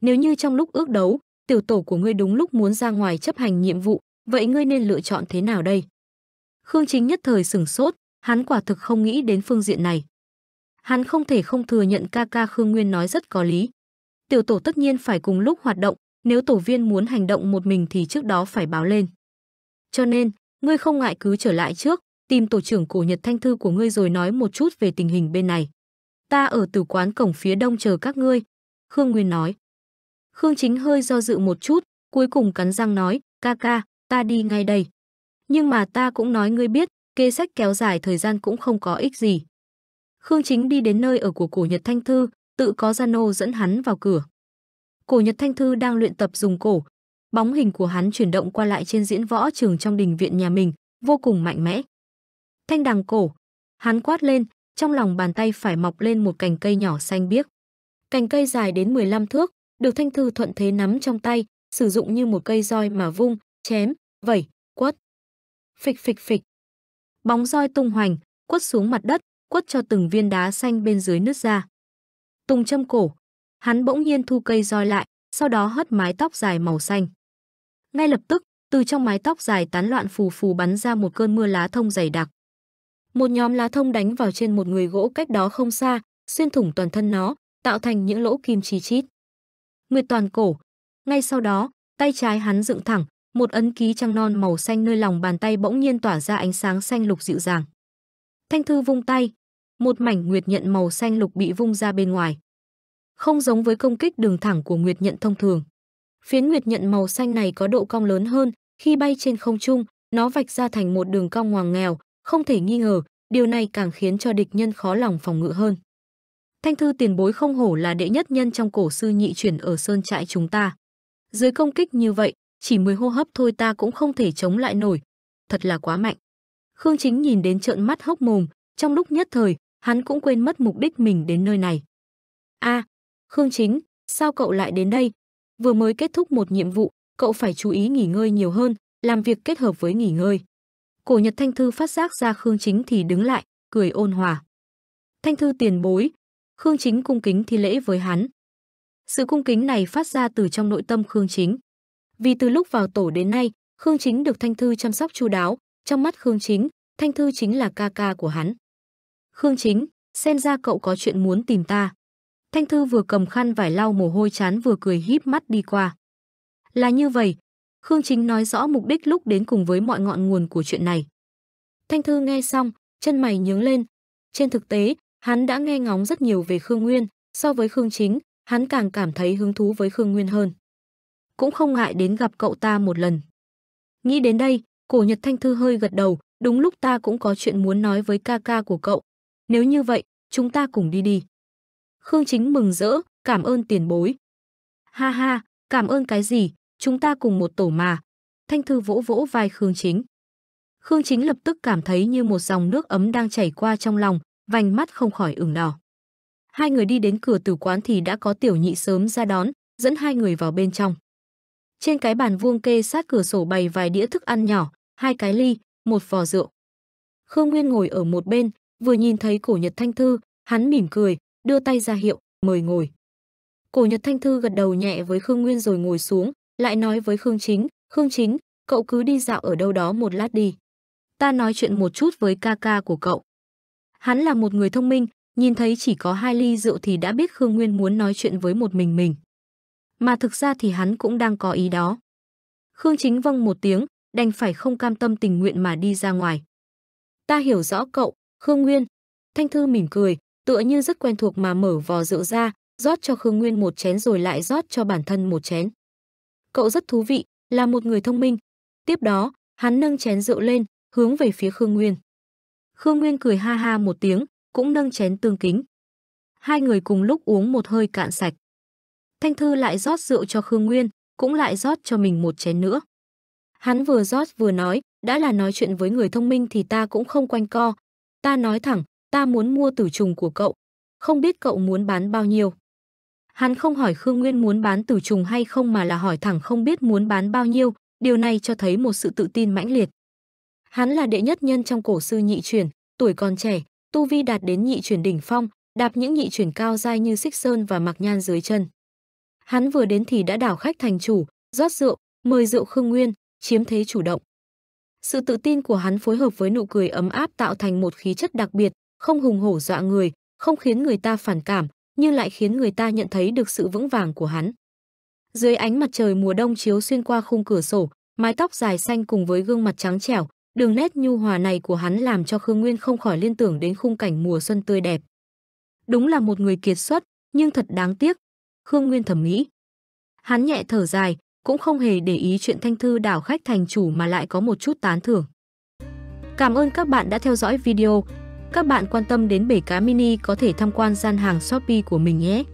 Nếu như trong lúc ước đấu, tiểu tổ của ngươi đúng lúc muốn ra ngoài chấp hành nhiệm vụ, vậy ngươi nên lựa chọn thế nào đây? Khương Chính nhất thời sửng sốt, hắn quả thực không nghĩ đến phương diện này. Hắn không thể không thừa nhận ca ca Khương Nguyên nói rất có lý. Tiểu tổ tất nhiên phải cùng lúc hoạt động, nếu tổ viên muốn hành động một mình thì trước đó phải báo lên. Cho nên, ngươi không ngại cứ trở lại trước, tìm tổ trưởng cổ Nhật Thanh Thư của ngươi rồi nói một chút về tình hình bên này ta ở tử quán cổng phía đông chờ các ngươi. Khương Nguyên nói. Khương Chính hơi do dự một chút, cuối cùng cắn răng nói, ca ca, ta đi ngay đây. Nhưng mà ta cũng nói ngươi biết, kê sách kéo dài thời gian cũng không có ích gì. Khương Chính đi đến nơi ở của cổ Nhật Thanh Thư, tự có nô dẫn hắn vào cửa. Cổ Nhật Thanh Thư đang luyện tập dùng cổ, bóng hình của hắn chuyển động qua lại trên diễn võ trường trong đình viện nhà mình, vô cùng mạnh mẽ. Thanh đằng cổ, hắn quát lên, trong lòng bàn tay phải mọc lên một cành cây nhỏ xanh biếc. Cành cây dài đến 15 thước, được Thanh Thư thuận thế nắm trong tay, sử dụng như một cây roi mà vung, chém, vẩy, quất. Phịch phịch phịch. Bóng roi tung hoành, quất xuống mặt đất, quất cho từng viên đá xanh bên dưới nứt ra. Tùng châm cổ, hắn bỗng nhiên thu cây roi lại, sau đó hất mái tóc dài màu xanh. Ngay lập tức, từ trong mái tóc dài tán loạn phù phù bắn ra một cơn mưa lá thông dày đặc một nhóm lá thông đánh vào trên một người gỗ cách đó không xa, xuyên thủng toàn thân nó, tạo thành những lỗ kim chi chít. Nguyệt toàn cổ. Ngay sau đó, tay trái hắn dựng thẳng, một ấn ký trăng non màu xanh nơi lòng bàn tay bỗng nhiên tỏa ra ánh sáng xanh lục dịu dàng. Thanh thư vung tay, một mảnh nguyệt nhận màu xanh lục bị vung ra bên ngoài. Không giống với công kích đường thẳng của nguyệt nhận thông thường. Phiến nguyệt nhận màu xanh này có độ cong lớn hơn, khi bay trên không trung, nó vạch ra thành một đường cong ngoằng nghèo, không thể nghi ngờ, điều này càng khiến cho địch nhân khó lòng phòng ngự hơn. Thanh thư tiền bối không hổ là đệ nhất nhân trong cổ sư nhị chuyển ở sơn trại chúng ta. Dưới công kích như vậy, chỉ 10 hô hấp thôi ta cũng không thể chống lại nổi. Thật là quá mạnh. Khương Chính nhìn đến trợn mắt hốc mồm, trong lúc nhất thời, hắn cũng quên mất mục đích mình đến nơi này. a à, Khương Chính, sao cậu lại đến đây? Vừa mới kết thúc một nhiệm vụ, cậu phải chú ý nghỉ ngơi nhiều hơn, làm việc kết hợp với nghỉ ngơi. Cổ Nhật Thanh Thư phát giác ra Khương Chính thì đứng lại, cười ôn hòa. Thanh Thư tiền bối, Khương Chính cung kính thi lễ với hắn. Sự cung kính này phát ra từ trong nội tâm Khương Chính. Vì từ lúc vào tổ đến nay, Khương Chính được Thanh Thư chăm sóc chu đáo, trong mắt Khương Chính, Thanh Thư chính là ca ca của hắn. Khương Chính, xem ra cậu có chuyện muốn tìm ta. Thanh Thư vừa cầm khăn vải lau mồ hôi chán vừa cười híp mắt đi qua. Là như vậy, Khương Chính nói rõ mục đích lúc đến cùng với mọi ngọn nguồn của chuyện này. Thanh Thư nghe xong, chân mày nhướng lên. Trên thực tế, hắn đã nghe ngóng rất nhiều về Khương Nguyên, so với Khương Chính, hắn càng cảm thấy hứng thú với Khương Nguyên hơn. Cũng không ngại đến gặp cậu ta một lần. Nghĩ đến đây, cổ Nhật Thanh Thư hơi gật đầu, đúng lúc ta cũng có chuyện muốn nói với ca ca của cậu. Nếu như vậy, chúng ta cùng đi đi. Khương Chính mừng rỡ, cảm ơn tiền bối. Ha ha, cảm ơn cái gì, Chúng ta cùng một tổ mà. Thanh Thư vỗ vỗ vai Khương Chính. Khương Chính lập tức cảm thấy như một dòng nước ấm đang chảy qua trong lòng, vành mắt không khỏi ửng đỏ. Hai người đi đến cửa tử quán thì đã có tiểu nhị sớm ra đón, dẫn hai người vào bên trong. Trên cái bàn vuông kê sát cửa sổ bày vài đĩa thức ăn nhỏ, hai cái ly, một vò rượu. Khương Nguyên ngồi ở một bên, vừa nhìn thấy cổ Nhật Thanh Thư, hắn mỉm cười, đưa tay ra hiệu, mời ngồi. Cổ Nhật Thanh Thư gật đầu nhẹ với Khương Nguyên rồi ngồi xuống, lại nói với Khương Chính, "Khương Chính, cậu cứ đi dạo ở đâu đó một lát đi. Ta nói chuyện một chút với ca ca của cậu." Hắn là một người thông minh, nhìn thấy chỉ có hai ly rượu thì đã biết Khương Nguyên muốn nói chuyện với một mình mình. Mà thực ra thì hắn cũng đang có ý đó. Khương Chính vâng một tiếng, đành phải không cam tâm tình nguyện mà đi ra ngoài. "Ta hiểu rõ cậu, Khương Nguyên." Thanh Thư mỉm cười, tựa như rất quen thuộc mà mở vò rượu ra, rót cho Khương Nguyên một chén rồi lại rót cho bản thân một chén cậu rất thú vị, là một người thông minh. Tiếp đó, hắn nâng chén rượu lên, hướng về phía Khương Nguyên. Khương Nguyên cười ha ha một tiếng, cũng nâng chén tương kính. Hai người cùng lúc uống một hơi cạn sạch. Thanh Thư lại rót rượu cho Khương Nguyên, cũng lại rót cho mình một chén nữa. Hắn vừa rót vừa nói, đã là nói chuyện với người thông minh thì ta cũng không quanh co. Ta nói thẳng, ta muốn mua tử trùng của cậu. Không biết cậu muốn bán bao nhiêu. Hắn không hỏi Khương Nguyên muốn bán tử trùng hay không mà là hỏi thẳng không biết muốn bán bao nhiêu, điều này cho thấy một sự tự tin mãnh liệt. Hắn là đệ nhất nhân trong cổ sư nhị truyền, tuổi còn trẻ, tu vi đạt đến nhị truyền đỉnh phong, đạp những nhị truyền cao dai như xích sơn và mặc nhan dưới chân. Hắn vừa đến thì đã đảo khách thành chủ, rót rượu, mời rượu Khương Nguyên, chiếm thế chủ động. Sự tự tin của hắn phối hợp với nụ cười ấm áp tạo thành một khí chất đặc biệt, không hùng hổ dọa người, không khiến người ta phản cảm, nhưng lại khiến người ta nhận thấy được sự vững vàng của hắn. Dưới ánh mặt trời mùa đông chiếu xuyên qua khung cửa sổ, mái tóc dài xanh cùng với gương mặt trắng trẻo, đường nét nhu hòa này của hắn làm cho Khương Nguyên không khỏi liên tưởng đến khung cảnh mùa xuân tươi đẹp. Đúng là một người kiệt xuất, nhưng thật đáng tiếc, Khương Nguyên thẩm nghĩ. Hắn nhẹ thở dài, cũng không hề để ý chuyện Thanh Thư đảo khách thành chủ mà lại có một chút tán thưởng. Cảm ơn các bạn đã theo dõi video. Các bạn quan tâm đến bể cá mini có thể tham quan gian hàng Shopee của mình nhé!